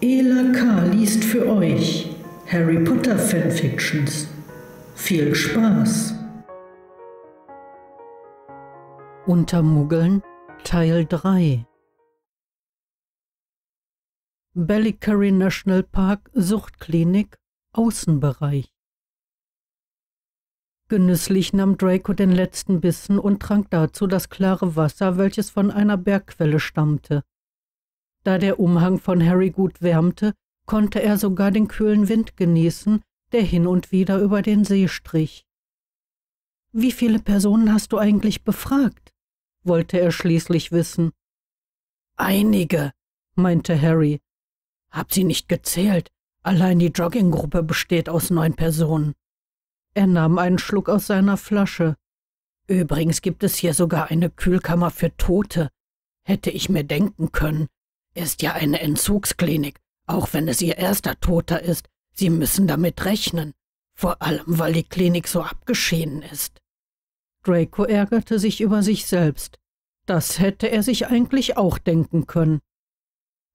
Ela K. liest für euch Harry Potter Fanfictions. Viel Spaß! Untermuggeln Teil 3 Ballycurry National Park Suchtklinik Außenbereich Genüsslich nahm Draco den letzten Bissen und trank dazu das klare Wasser, welches von einer Bergquelle stammte. Da der Umhang von Harry gut wärmte, konnte er sogar den kühlen Wind genießen, der hin und wieder über den See strich. Wie viele Personen hast du eigentlich befragt? wollte er schließlich wissen. Einige, meinte Harry. Hab sie nicht gezählt. Allein die Jogginggruppe besteht aus neun Personen. Er nahm einen Schluck aus seiner Flasche. Übrigens gibt es hier sogar eine Kühlkammer für Tote. Hätte ich mir denken können, ist ja eine Entzugsklinik, auch wenn es Ihr erster Toter ist. Sie müssen damit rechnen, vor allem weil die Klinik so abgeschieden ist. Draco ärgerte sich über sich selbst. Das hätte er sich eigentlich auch denken können.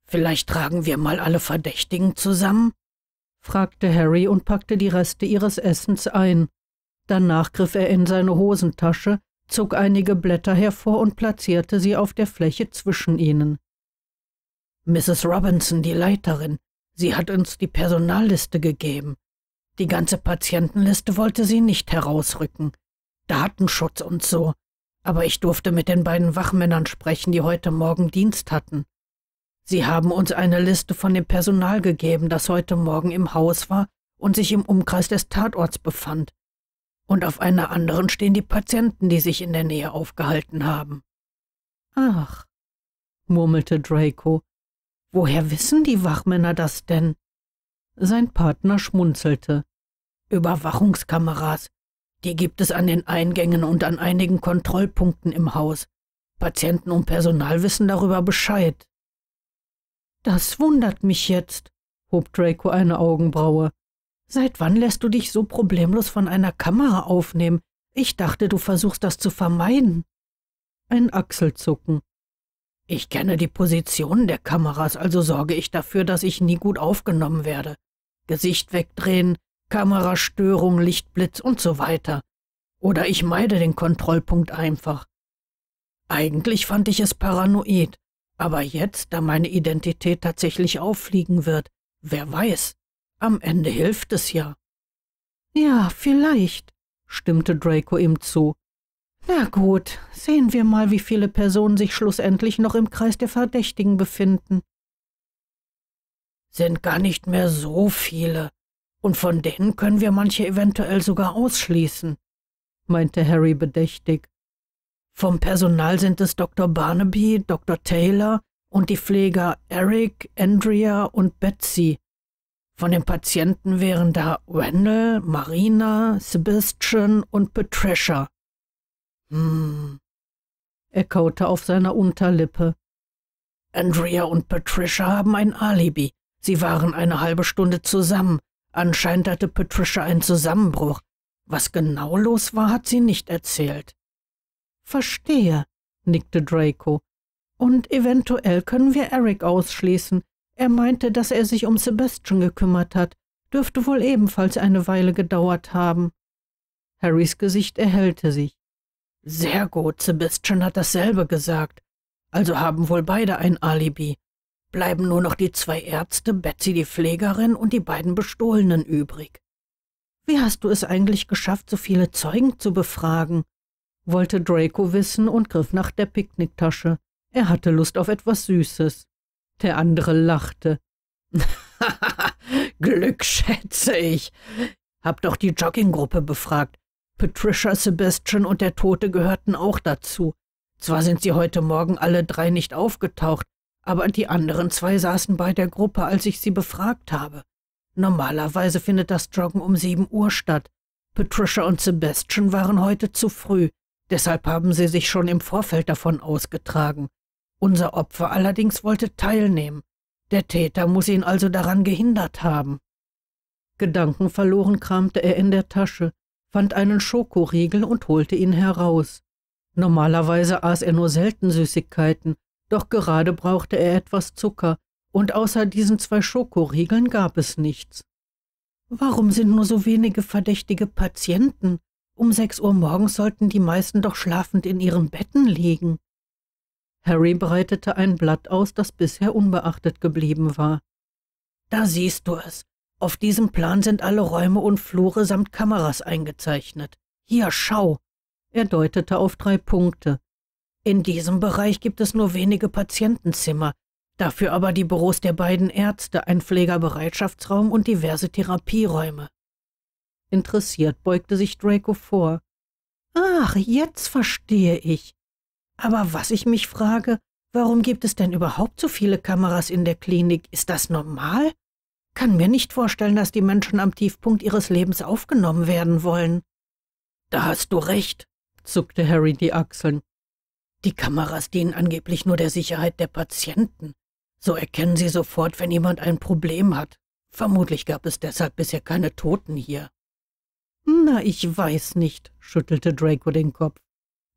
Vielleicht tragen wir mal alle Verdächtigen zusammen? fragte Harry und packte die Reste ihres Essens ein. Danach griff er in seine Hosentasche, zog einige Blätter hervor und platzierte sie auf der Fläche zwischen ihnen. Mrs. Robinson, die Leiterin, sie hat uns die Personalliste gegeben. Die ganze Patientenliste wollte sie nicht herausrücken. Datenschutz und so. Aber ich durfte mit den beiden Wachmännern sprechen, die heute Morgen Dienst hatten. Sie haben uns eine Liste von dem Personal gegeben, das heute Morgen im Haus war und sich im Umkreis des Tatorts befand. Und auf einer anderen stehen die Patienten, die sich in der Nähe aufgehalten haben. Ach, murmelte Draco Woher wissen die Wachmänner das denn? Sein Partner schmunzelte. Überwachungskameras. Die gibt es an den Eingängen und an einigen Kontrollpunkten im Haus. Patienten und Personal wissen darüber Bescheid. Das wundert mich jetzt, hob Draco eine Augenbraue. Seit wann lässt du dich so problemlos von einer Kamera aufnehmen? Ich dachte, du versuchst das zu vermeiden. Ein Achselzucken. Ich kenne die Positionen der Kameras, also sorge ich dafür, dass ich nie gut aufgenommen werde. Gesicht wegdrehen, Kamerastörung, Lichtblitz und so weiter. Oder ich meide den Kontrollpunkt einfach. Eigentlich fand ich es paranoid, aber jetzt, da meine Identität tatsächlich auffliegen wird, wer weiß, am Ende hilft es ja. Ja, vielleicht, stimmte Draco ihm zu. Na gut, sehen wir mal, wie viele Personen sich schlussendlich noch im Kreis der Verdächtigen befinden. Sind gar nicht mehr so viele, und von denen können wir manche eventuell sogar ausschließen, meinte Harry bedächtig. Vom Personal sind es Dr. Barnaby, Dr. Taylor und die Pfleger Eric, Andrea und Betsy. Von den Patienten wären da Wendell, Marina, Sebastian und Patricia. Hm. Er kaute auf seiner Unterlippe. Andrea und Patricia haben ein Alibi. Sie waren eine halbe Stunde zusammen. Anscheinend hatte Patricia einen Zusammenbruch. Was genau los war, hat sie nicht erzählt. Verstehe, nickte Draco. Und eventuell können wir Eric ausschließen. Er meinte, dass er sich um Sebastian gekümmert hat. Dürfte wohl ebenfalls eine Weile gedauert haben. Harrys Gesicht erhellte sich. Sehr gut, Sebastian hat dasselbe gesagt. Also haben wohl beide ein Alibi. Bleiben nur noch die zwei Ärzte, Betsy die Pflegerin und die beiden Bestohlenen übrig. Wie hast du es eigentlich geschafft, so viele Zeugen zu befragen? wollte Draco wissen und griff nach der Picknicktasche. Er hatte Lust auf etwas Süßes. Der andere lachte. Glück schätze ich. Hab doch die Jogginggruppe befragt. Patricia, Sebastian und der Tote gehörten auch dazu. Zwar sind sie heute Morgen alle drei nicht aufgetaucht, aber die anderen zwei saßen bei der Gruppe, als ich sie befragt habe. Normalerweise findet das Joggen um sieben Uhr statt. Patricia und Sebastian waren heute zu früh, deshalb haben sie sich schon im Vorfeld davon ausgetragen. Unser Opfer allerdings wollte teilnehmen. Der Täter muss ihn also daran gehindert haben. Gedankenverloren kramte er in der Tasche fand einen Schokoriegel und holte ihn heraus. Normalerweise aß er nur selten Süßigkeiten, doch gerade brauchte er etwas Zucker, und außer diesen zwei Schokoriegeln gab es nichts. Warum sind nur so wenige verdächtige Patienten? Um sechs Uhr morgens sollten die meisten doch schlafend in ihren Betten liegen. Harry breitete ein Blatt aus, das bisher unbeachtet geblieben war. Da siehst du es. Auf diesem Plan sind alle Räume und Flure samt Kameras eingezeichnet. Hier, schau! Er deutete auf drei Punkte. In diesem Bereich gibt es nur wenige Patientenzimmer, dafür aber die Büros der beiden Ärzte, ein Pflegerbereitschaftsraum und diverse Therapieräume. Interessiert beugte sich Draco vor. Ach, jetzt verstehe ich. Aber was ich mich frage, warum gibt es denn überhaupt so viele Kameras in der Klinik? Ist das normal? kann mir nicht vorstellen, dass die Menschen am Tiefpunkt ihres Lebens aufgenommen werden wollen. Da hast du recht, zuckte Harry die Achseln. Die Kameras dienen angeblich nur der Sicherheit der Patienten. So erkennen sie sofort, wenn jemand ein Problem hat. Vermutlich gab es deshalb bisher keine Toten hier. Na, ich weiß nicht, schüttelte Draco den Kopf.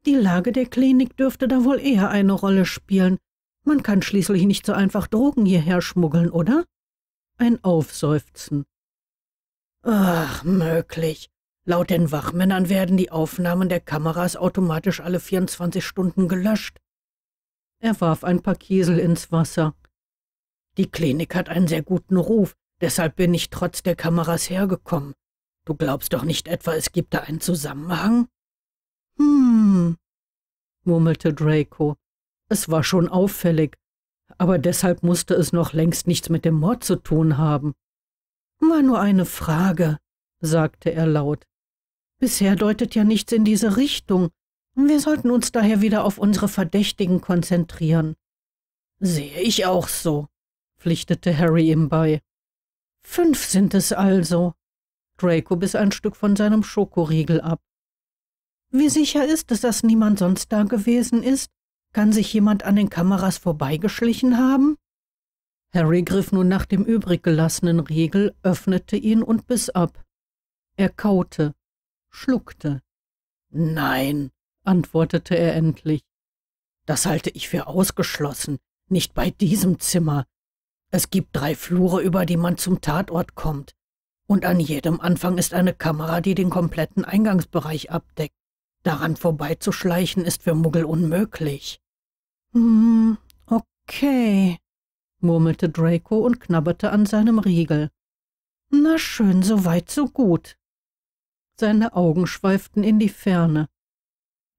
Die Lage der Klinik dürfte da wohl eher eine Rolle spielen. Man kann schließlich nicht so einfach Drogen hierher schmuggeln, oder? ein Aufseufzen. Ach, möglich. Laut den Wachmännern werden die Aufnahmen der Kameras automatisch alle 24 Stunden gelöscht. Er warf ein paar Kiesel ins Wasser. Die Klinik hat einen sehr guten Ruf, deshalb bin ich trotz der Kameras hergekommen. Du glaubst doch nicht etwa, es gibt da einen Zusammenhang? Hm, murmelte Draco. Es war schon auffällig, aber deshalb musste es noch längst nichts mit dem Mord zu tun haben. War nur eine Frage, sagte er laut. Bisher deutet ja nichts in diese Richtung. Wir sollten uns daher wieder auf unsere Verdächtigen konzentrieren. Sehe ich auch so, pflichtete Harry ihm bei. Fünf sind es also. Draco biss ein Stück von seinem Schokoriegel ab. Wie sicher ist es, dass niemand sonst da gewesen ist? Kann sich jemand an den Kameras vorbeigeschlichen haben? Harry griff nun nach dem übriggelassenen Riegel, öffnete ihn und biss ab. Er kaute, schluckte. Nein, antwortete er endlich. Das halte ich für ausgeschlossen, nicht bei diesem Zimmer. Es gibt drei Flure, über die man zum Tatort kommt. Und an jedem Anfang ist eine Kamera, die den kompletten Eingangsbereich abdeckt. Daran vorbeizuschleichen ist für Muggel unmöglich. Hm, okay, murmelte Draco und knabberte an seinem Riegel. Na schön, so weit, so gut. Seine Augen schweiften in die Ferne.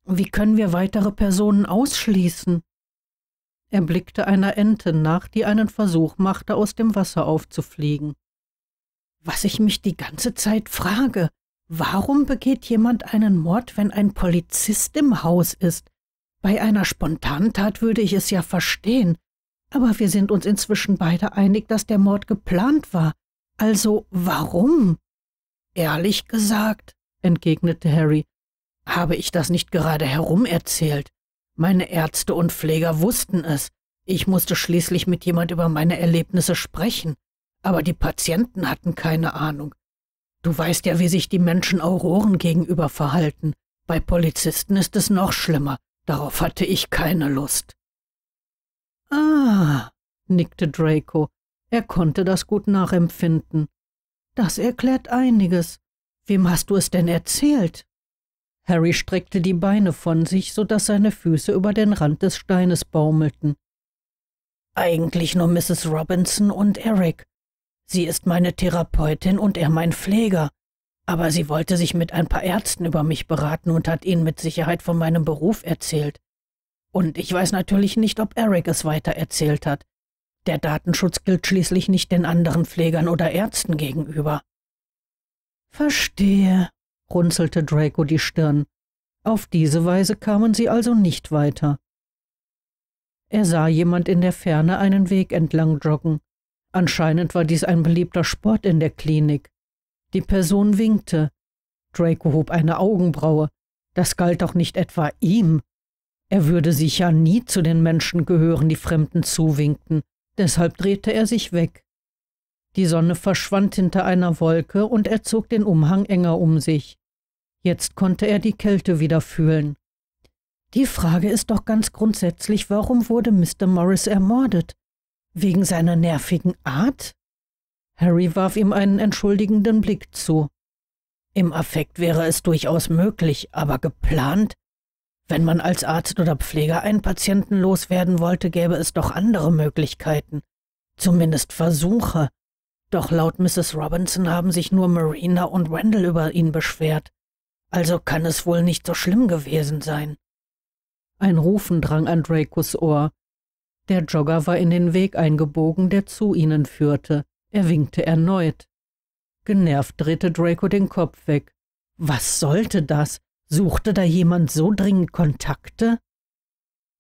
Wie können wir weitere Personen ausschließen? Er blickte einer Ente nach, die einen Versuch machte, aus dem Wasser aufzufliegen. Was ich mich die ganze Zeit frage, warum begeht jemand einen Mord, wenn ein Polizist im Haus ist? Bei einer Spontantat würde ich es ja verstehen, aber wir sind uns inzwischen beide einig, dass der Mord geplant war. Also warum? Ehrlich gesagt, entgegnete Harry, habe ich das nicht gerade herum erzählt. Meine Ärzte und Pfleger wussten es. Ich musste schließlich mit jemand über meine Erlebnisse sprechen. Aber die Patienten hatten keine Ahnung. Du weißt ja, wie sich die Menschen Auroren gegenüber verhalten. Bei Polizisten ist es noch schlimmer. Darauf hatte ich keine Lust. Ah, nickte Draco. Er konnte das gut nachempfinden. Das erklärt einiges. Wem hast du es denn erzählt? Harry streckte die Beine von sich, so daß seine Füße über den Rand des Steines baumelten. Eigentlich nur Mrs. Robinson und Eric. Sie ist meine Therapeutin und er mein Pfleger. Aber sie wollte sich mit ein paar Ärzten über mich beraten und hat ihnen mit Sicherheit von meinem Beruf erzählt. Und ich weiß natürlich nicht, ob Eric es weiter erzählt hat. Der Datenschutz gilt schließlich nicht den anderen Pflegern oder Ärzten gegenüber. Verstehe, runzelte Draco die Stirn. Auf diese Weise kamen sie also nicht weiter. Er sah jemand in der Ferne einen Weg entlang joggen. Anscheinend war dies ein beliebter Sport in der Klinik. Die Person winkte. Draco hob eine Augenbraue. Das galt doch nicht etwa ihm. Er würde sicher nie zu den Menschen gehören, die Fremden zuwinkten. Deshalb drehte er sich weg. Die Sonne verschwand hinter einer Wolke und er zog den Umhang enger um sich. Jetzt konnte er die Kälte wieder fühlen. Die Frage ist doch ganz grundsätzlich, warum wurde Mr. Morris ermordet? Wegen seiner nervigen Art? Harry warf ihm einen entschuldigenden Blick zu. Im Affekt wäre es durchaus möglich, aber geplant? Wenn man als Arzt oder Pfleger einen Patienten loswerden wollte, gäbe es doch andere Möglichkeiten. Zumindest Versuche. Doch laut Mrs. Robinson haben sich nur Marina und Randall über ihn beschwert. Also kann es wohl nicht so schlimm gewesen sein. Ein Rufen drang an Dracos Ohr. Der Jogger war in den Weg eingebogen, der zu ihnen führte. Er winkte erneut. Genervt drehte Draco den Kopf weg. Was sollte das? Suchte da jemand so dringend Kontakte?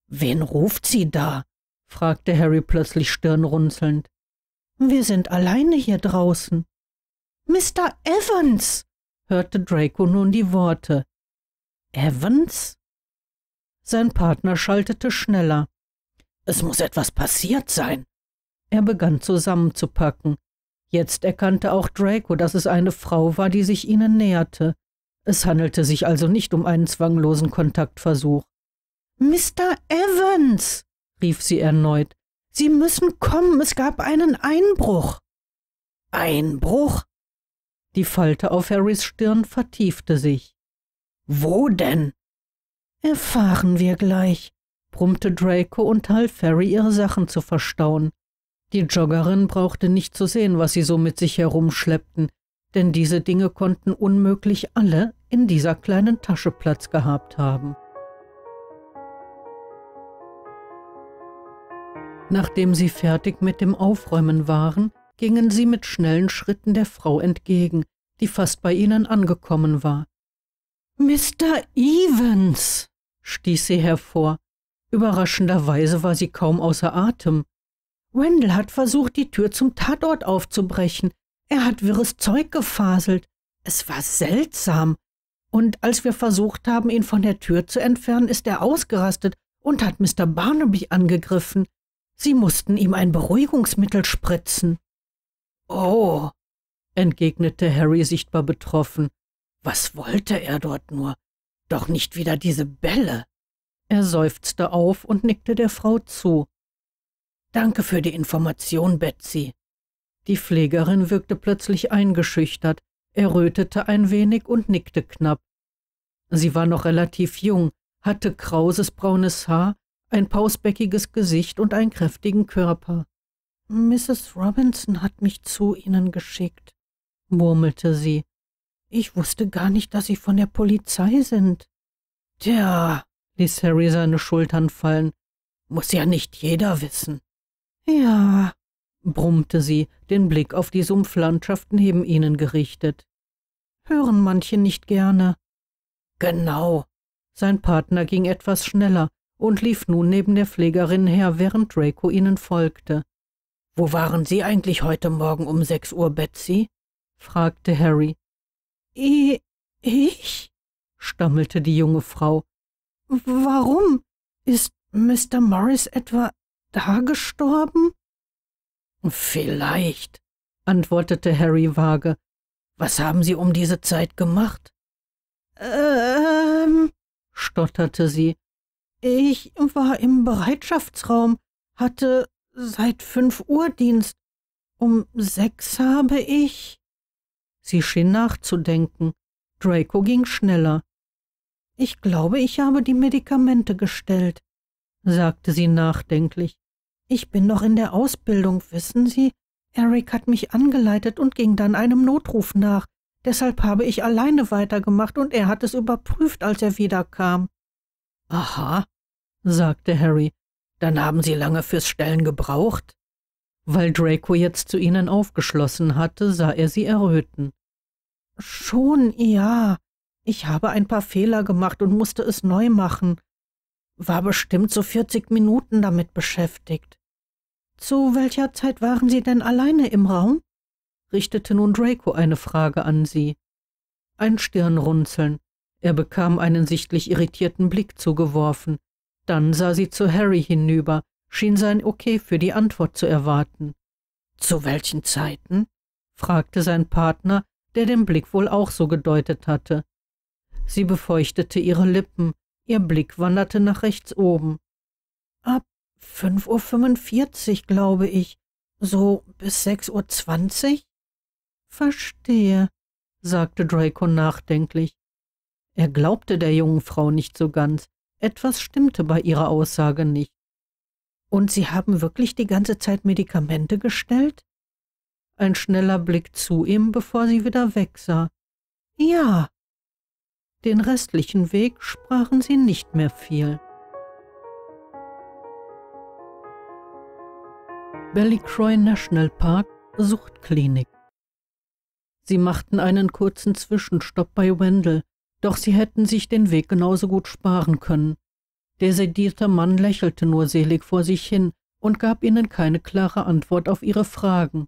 Wen ruft sie da? fragte Harry plötzlich stirnrunzelnd. Wir sind alleine hier draußen. Mr. Evans! hörte Draco nun die Worte. Evans? Sein Partner schaltete schneller. Es muss etwas passiert sein. Er begann zusammenzupacken. Jetzt erkannte auch Draco, dass es eine Frau war, die sich ihnen näherte. Es handelte sich also nicht um einen zwanglosen Kontaktversuch. Mr. Evans, rief sie erneut, Sie müssen kommen, es gab einen Einbruch. Einbruch? Die Falte auf Harrys Stirn vertiefte sich. Wo denn? Erfahren wir gleich, brummte Draco und half Harry, ihre Sachen zu verstauen. Die Joggerin brauchte nicht zu sehen, was sie so mit sich herumschleppten, denn diese Dinge konnten unmöglich alle in dieser kleinen Tasche Platz gehabt haben. Nachdem sie fertig mit dem Aufräumen waren, gingen sie mit schnellen Schritten der Frau entgegen, die fast bei ihnen angekommen war. Mr. Evans! stieß sie hervor. Überraschenderweise war sie kaum außer Atem. Wendell hat versucht, die Tür zum Tatort aufzubrechen. Er hat wirres Zeug gefaselt. Es war seltsam. Und als wir versucht haben, ihn von der Tür zu entfernen, ist er ausgerastet und hat Mr. Barnaby angegriffen. Sie mussten ihm ein Beruhigungsmittel spritzen. Oh, entgegnete Harry sichtbar betroffen. Was wollte er dort nur? Doch nicht wieder diese Bälle. Er seufzte auf und nickte der Frau zu. Danke für die Information, Betsy. Die Pflegerin wirkte plötzlich eingeschüchtert, errötete ein wenig und nickte knapp. Sie war noch relativ jung, hatte krauses braunes Haar, ein pausbäckiges Gesicht und einen kräftigen Körper. Mrs. Robinson hat mich zu Ihnen geschickt, murmelte sie. Ich wusste gar nicht, dass Sie von der Polizei sind. Tja, ließ Harry seine Schultern fallen. Muss ja nicht jeder wissen. Ja, brummte sie, den Blick auf die Sumpflandschaft neben ihnen gerichtet. Hören manche nicht gerne. Genau. Sein Partner ging etwas schneller und lief nun neben der Pflegerin her, während Draco ihnen folgte. Wo waren Sie eigentlich heute Morgen um sechs Uhr, Betsy? fragte Harry. I ich? stammelte die junge Frau. Warum? Ist Mr. Morris etwa da gestorben? Vielleicht, antwortete Harry vage. Was haben Sie um diese Zeit gemacht? Ähm, stotterte sie. Ich war im Bereitschaftsraum, hatte seit fünf Uhr Dienst. Um sechs habe ich. Sie schien nachzudenken. Draco ging schneller. Ich glaube, ich habe die Medikamente gestellt sagte sie nachdenklich. Ich bin noch in der Ausbildung, wissen Sie? Eric hat mich angeleitet und ging dann einem Notruf nach. Deshalb habe ich alleine weitergemacht und er hat es überprüft, als er wiederkam. Aha, sagte Harry. Dann haben Sie lange fürs Stellen gebraucht? Weil Draco jetzt zu ihnen aufgeschlossen hatte, sah er sie erröten. Schon, ja. Ich habe ein paar Fehler gemacht und musste es neu machen. War bestimmt so 40 Minuten damit beschäftigt. Zu welcher Zeit waren Sie denn alleine im Raum? richtete nun Draco eine Frage an sie. Ein Stirnrunzeln. Er bekam einen sichtlich irritierten Blick zugeworfen. Dann sah sie zu Harry hinüber, schien sein Okay für die Antwort zu erwarten. Zu welchen Zeiten? fragte sein Partner, der den Blick wohl auch so gedeutet hatte. Sie befeuchtete ihre Lippen, Ihr Blick wanderte nach rechts oben. Ab 5.45 Uhr, glaube ich. So bis 6.20 Uhr? Verstehe, sagte Draco nachdenklich. Er glaubte der jungen Frau nicht so ganz. Etwas stimmte bei ihrer Aussage nicht. Und Sie haben wirklich die ganze Zeit Medikamente gestellt? Ein schneller Blick zu ihm, bevor sie wieder wegsah. Ja, den restlichen Weg sprachen sie nicht mehr viel. Ballycroy National Park Suchtklinik. Sie machten einen kurzen Zwischenstopp bei Wendell, doch sie hätten sich den Weg genauso gut sparen können. Der sedierte Mann lächelte nur selig vor sich hin und gab ihnen keine klare Antwort auf ihre Fragen.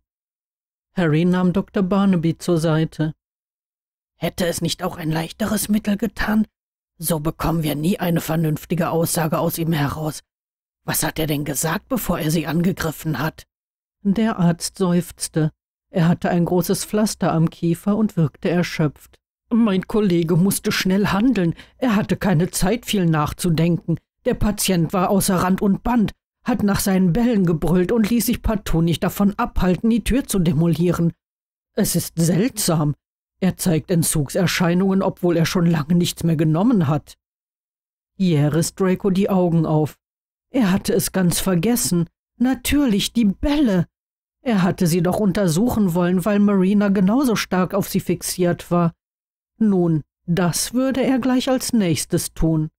Harry nahm Dr. Barnaby zur Seite. Hätte es nicht auch ein leichteres Mittel getan? So bekommen wir nie eine vernünftige Aussage aus ihm heraus. Was hat er denn gesagt, bevor er sie angegriffen hat? Der Arzt seufzte. Er hatte ein großes Pflaster am Kiefer und wirkte erschöpft. Mein Kollege musste schnell handeln. Er hatte keine Zeit, viel nachzudenken. Der Patient war außer Rand und Band, hat nach seinen Bällen gebrüllt und ließ sich partout nicht davon abhalten, die Tür zu demolieren. Es ist seltsam. Er zeigt Entzugserscheinungen, obwohl er schon lange nichts mehr genommen hat. Hier riss Draco die Augen auf. Er hatte es ganz vergessen. Natürlich die Bälle. Er hatte sie doch untersuchen wollen, weil Marina genauso stark auf sie fixiert war. Nun, das würde er gleich als nächstes tun.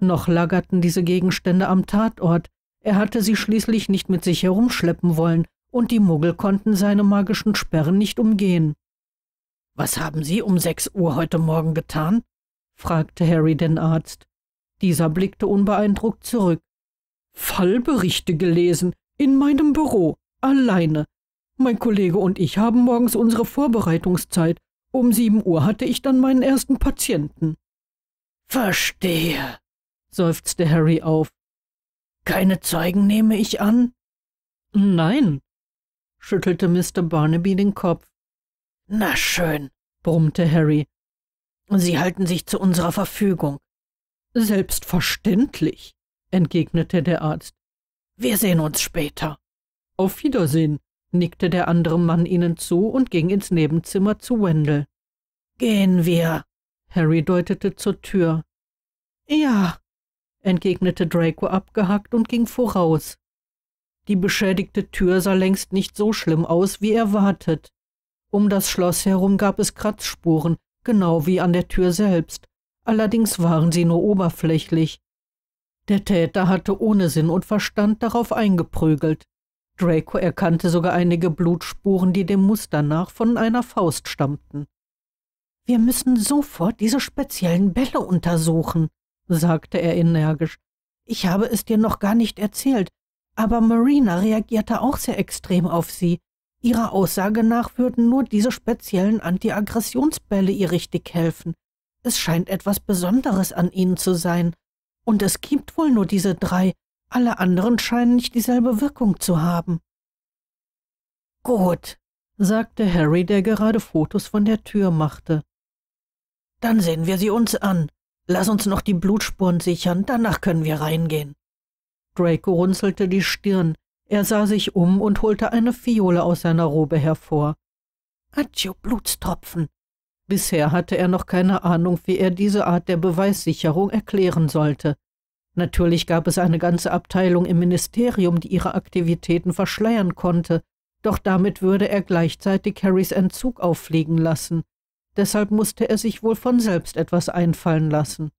Noch lagerten diese Gegenstände am Tatort. Er hatte sie schließlich nicht mit sich herumschleppen wollen, und die Muggel konnten seine magischen Sperren nicht umgehen. Was haben Sie um sechs Uhr heute Morgen getan? fragte Harry den Arzt. Dieser blickte unbeeindruckt zurück. Fallberichte gelesen, in meinem Büro, alleine. Mein Kollege und ich haben morgens unsere Vorbereitungszeit. Um sieben Uhr hatte ich dann meinen ersten Patienten. Verstehe, seufzte Harry auf. Keine Zeugen nehme ich an? Nein, schüttelte Mr. Barnaby den Kopf. Na schön, brummte Harry. Sie halten sich zu unserer Verfügung. Selbstverständlich, entgegnete der Arzt. Wir sehen uns später. Auf Wiedersehen, nickte der andere Mann ihnen zu und ging ins Nebenzimmer zu Wendell. Gehen wir. Harry deutete zur Tür. Ja, entgegnete Draco abgehackt und ging voraus. Die beschädigte Tür sah längst nicht so schlimm aus, wie erwartet. Um das Schloss herum gab es Kratzspuren, genau wie an der Tür selbst. Allerdings waren sie nur oberflächlich. Der Täter hatte ohne Sinn und Verstand darauf eingeprügelt. Draco erkannte sogar einige Blutspuren, die dem Muster nach von einer Faust stammten. Wir müssen sofort diese speziellen Bälle untersuchen, sagte er energisch. Ich habe es dir noch gar nicht erzählt, aber Marina reagierte auch sehr extrem auf sie. Ihrer Aussage nach würden nur diese speziellen Antiaggressionsbälle ihr richtig helfen. Es scheint etwas Besonderes an ihnen zu sein. Und es gibt wohl nur diese drei. Alle anderen scheinen nicht dieselbe Wirkung zu haben. Gut, sagte Harry, der gerade Fotos von der Tür machte. Dann sehen wir sie uns an. Lass uns noch die Blutspuren sichern, danach können wir reingehen. Draco runzelte die Stirn. Er sah sich um und holte eine Fiole aus seiner Robe hervor. Adjo, Blutstropfen! Bisher hatte er noch keine Ahnung, wie er diese Art der Beweissicherung erklären sollte. Natürlich gab es eine ganze Abteilung im Ministerium, die ihre Aktivitäten verschleiern konnte, doch damit würde er gleichzeitig Harrys Entzug auffliegen lassen. Deshalb musste er sich wohl von selbst etwas einfallen lassen.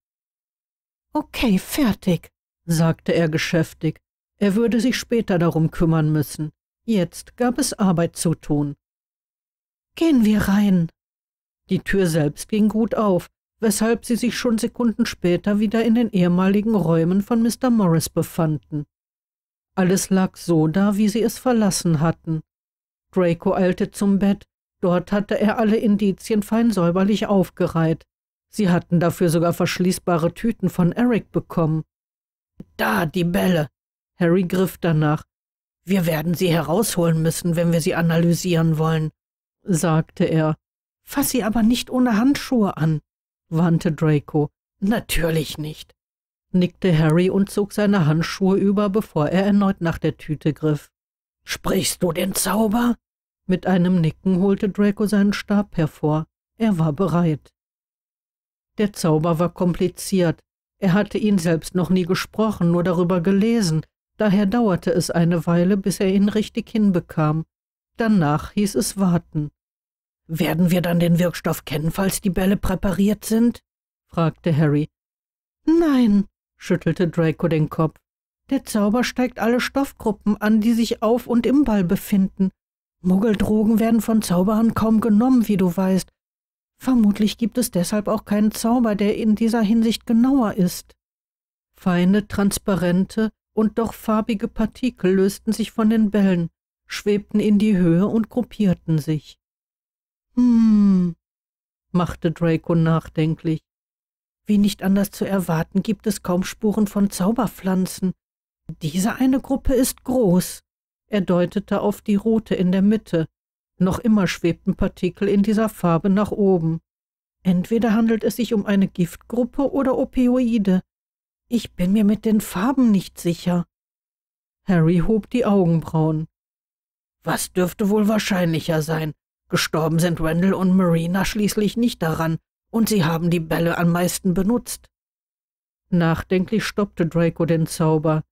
Okay, fertig, sagte er geschäftig. Er würde sich später darum kümmern müssen. Jetzt gab es Arbeit zu tun. Gehen wir rein. Die Tür selbst ging gut auf, weshalb sie sich schon Sekunden später wieder in den ehemaligen Räumen von Mr. Morris befanden. Alles lag so da, wie sie es verlassen hatten. Draco eilte zum Bett, dort hatte er alle Indizien fein säuberlich aufgereiht. Sie hatten dafür sogar verschließbare Tüten von Eric bekommen. Da die Bälle, Harry griff danach. Wir werden sie herausholen müssen, wenn wir sie analysieren wollen, sagte er. Fass sie aber nicht ohne Handschuhe an, warnte Draco. Natürlich nicht, nickte Harry und zog seine Handschuhe über, bevor er erneut nach der Tüte griff. Sprichst du den Zauber? Mit einem Nicken holte Draco seinen Stab hervor. Er war bereit. Der Zauber war kompliziert. Er hatte ihn selbst noch nie gesprochen, nur darüber gelesen, Daher dauerte es eine Weile, bis er ihn richtig hinbekam. Danach hieß es warten. Werden wir dann den Wirkstoff kennen, falls die Bälle präpariert sind? fragte Harry. Nein, schüttelte Draco den Kopf. Der Zauber steigt alle Stoffgruppen an, die sich auf und im Ball befinden. Muggeldrogen werden von Zauberern kaum genommen, wie du weißt. Vermutlich gibt es deshalb auch keinen Zauber, der in dieser Hinsicht genauer ist. Feine, transparente, und doch farbige Partikel lösten sich von den Bällen, schwebten in die Höhe und gruppierten sich. Hm, machte Draco nachdenklich. Wie nicht anders zu erwarten, gibt es kaum Spuren von Zauberpflanzen. Diese eine Gruppe ist groß. Er deutete auf die rote in der Mitte. Noch immer schwebten Partikel in dieser Farbe nach oben. Entweder handelt es sich um eine Giftgruppe oder Opioide, ich bin mir mit den Farben nicht sicher. Harry hob die Augenbrauen. Was dürfte wohl wahrscheinlicher sein? Gestorben sind Randall und Marina schließlich nicht daran, und sie haben die Bälle am meisten benutzt. Nachdenklich stoppte Draco den Zauber.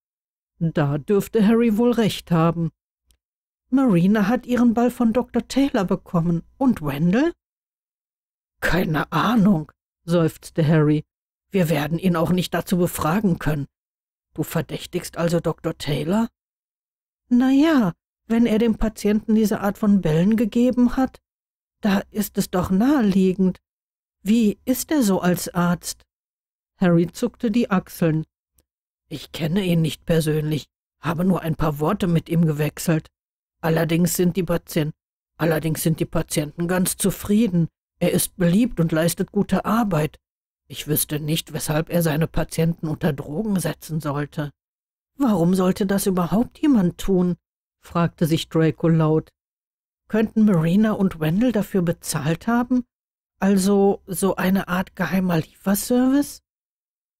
Da dürfte Harry wohl recht haben. Marina hat ihren Ball von Dr. Taylor bekommen. Und Wendell? Keine Ahnung, seufzte Harry. Wir werden ihn auch nicht dazu befragen können. Du verdächtigst also Dr. Taylor? Na ja, wenn er dem Patienten diese Art von Bällen gegeben hat, da ist es doch naheliegend. Wie ist er so als Arzt? Harry zuckte die Achseln. Ich kenne ihn nicht persönlich, habe nur ein paar Worte mit ihm gewechselt. Allerdings sind die Patienten, allerdings sind die Patienten ganz zufrieden. Er ist beliebt und leistet gute Arbeit. Ich wüsste nicht, weshalb er seine Patienten unter Drogen setzen sollte. Warum sollte das überhaupt jemand tun? fragte sich Draco laut. Könnten Marina und Wendell dafür bezahlt haben? Also so eine Art geheimer Lieferservice?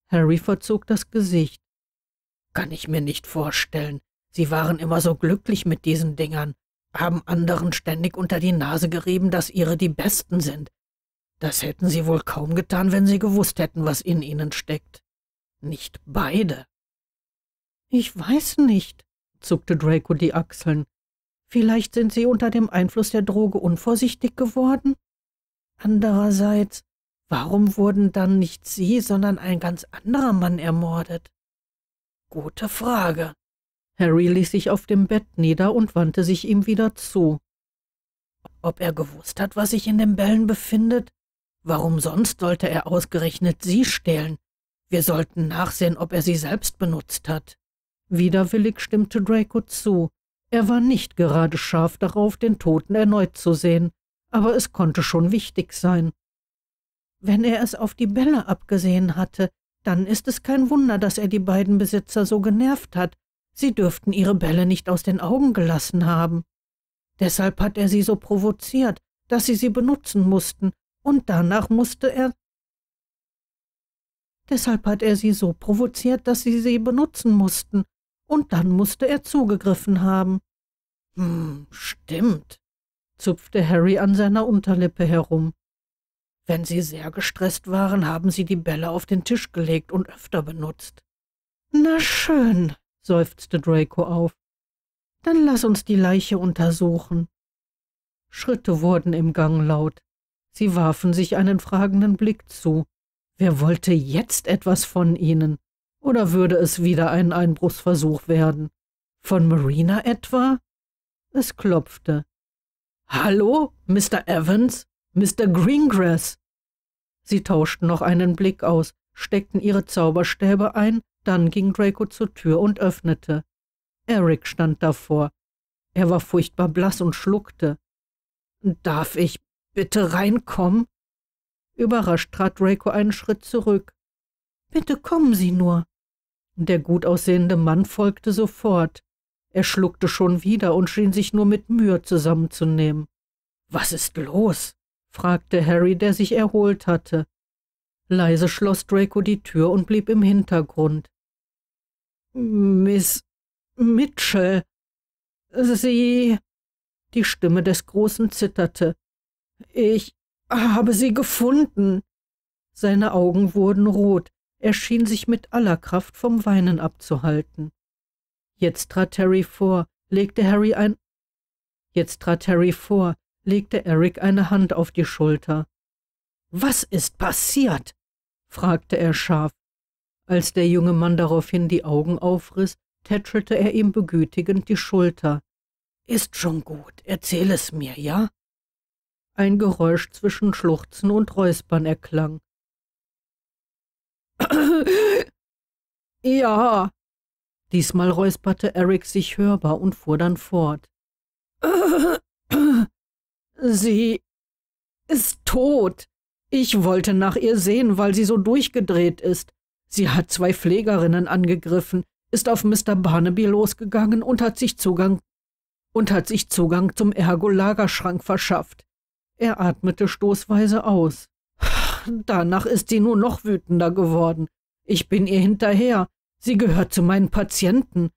Harry verzog das Gesicht. Kann ich mir nicht vorstellen. Sie waren immer so glücklich mit diesen Dingern, haben anderen ständig unter die Nase gerieben, dass ihre die besten sind. Das hätten sie wohl kaum getan, wenn sie gewusst hätten, was in ihnen steckt. Nicht beide. Ich weiß nicht, zuckte Draco die Achseln. Vielleicht sind sie unter dem Einfluss der Droge unvorsichtig geworden? Andererseits, warum wurden dann nicht sie, sondern ein ganz anderer Mann ermordet? Gute Frage. Harry ließ sich auf dem Bett nieder und wandte sich ihm wieder zu. Ob er gewusst hat, was sich in den Bällen befindet? Warum sonst sollte er ausgerechnet sie stehlen? Wir sollten nachsehen, ob er sie selbst benutzt hat. Widerwillig stimmte Draco zu. Er war nicht gerade scharf darauf, den Toten erneut zu sehen, aber es konnte schon wichtig sein. Wenn er es auf die Bälle abgesehen hatte, dann ist es kein Wunder, dass er die beiden Besitzer so genervt hat. Sie dürften ihre Bälle nicht aus den Augen gelassen haben. Deshalb hat er sie so provoziert, dass sie sie benutzen mussten, und danach musste er. Deshalb hat er sie so provoziert, dass sie sie benutzen mussten, und dann musste er zugegriffen haben. Hm, stimmt, zupfte Harry an seiner Unterlippe herum. Wenn sie sehr gestresst waren, haben sie die Bälle auf den Tisch gelegt und öfter benutzt. Na schön, seufzte Draco auf. Dann lass uns die Leiche untersuchen. Schritte wurden im Gang laut. Sie warfen sich einen fragenden Blick zu. Wer wollte jetzt etwas von ihnen? Oder würde es wieder ein Einbruchsversuch werden? Von Marina etwa? Es klopfte. Hallo, Mr. Evans, Mr. Greengrass. Sie tauschten noch einen Blick aus, steckten ihre Zauberstäbe ein, dann ging Draco zur Tür und öffnete. Eric stand davor. Er war furchtbar blass und schluckte. Darf ich Bitte reinkommen. Überrascht trat Draco einen Schritt zurück. Bitte kommen Sie nur. Der gut aussehende Mann folgte sofort. Er schluckte schon wieder und schien sich nur mit Mühe zusammenzunehmen. Was ist los? fragte Harry, der sich erholt hatte. Leise schloss Draco die Tür und blieb im Hintergrund. Miss Mitchell. Sie. Die Stimme des Großen zitterte. Ich habe sie gefunden. Seine Augen wurden rot. Er schien sich mit aller Kraft vom Weinen abzuhalten. Jetzt trat Harry vor, legte Harry ein. Jetzt trat Harry vor, legte Eric eine Hand auf die Schulter. Was ist passiert? fragte er scharf. Als der junge Mann daraufhin die Augen aufriss, tätschelte er ihm begütigend die Schulter. Ist schon gut, erzähl es mir, ja? Ein Geräusch zwischen Schluchzen und Räuspern erklang. ja. Diesmal räusperte Eric sich hörbar und fuhr dann fort. Sie ist tot. Ich wollte nach ihr sehen, weil sie so durchgedreht ist. Sie hat zwei Pflegerinnen angegriffen, ist auf Mr. Barnaby losgegangen und hat sich Zugang und hat sich Zugang zum Ergo-Lagerschrank verschafft. Er atmete stoßweise aus. Danach ist sie nur noch wütender geworden. Ich bin ihr hinterher. Sie gehört zu meinen Patienten.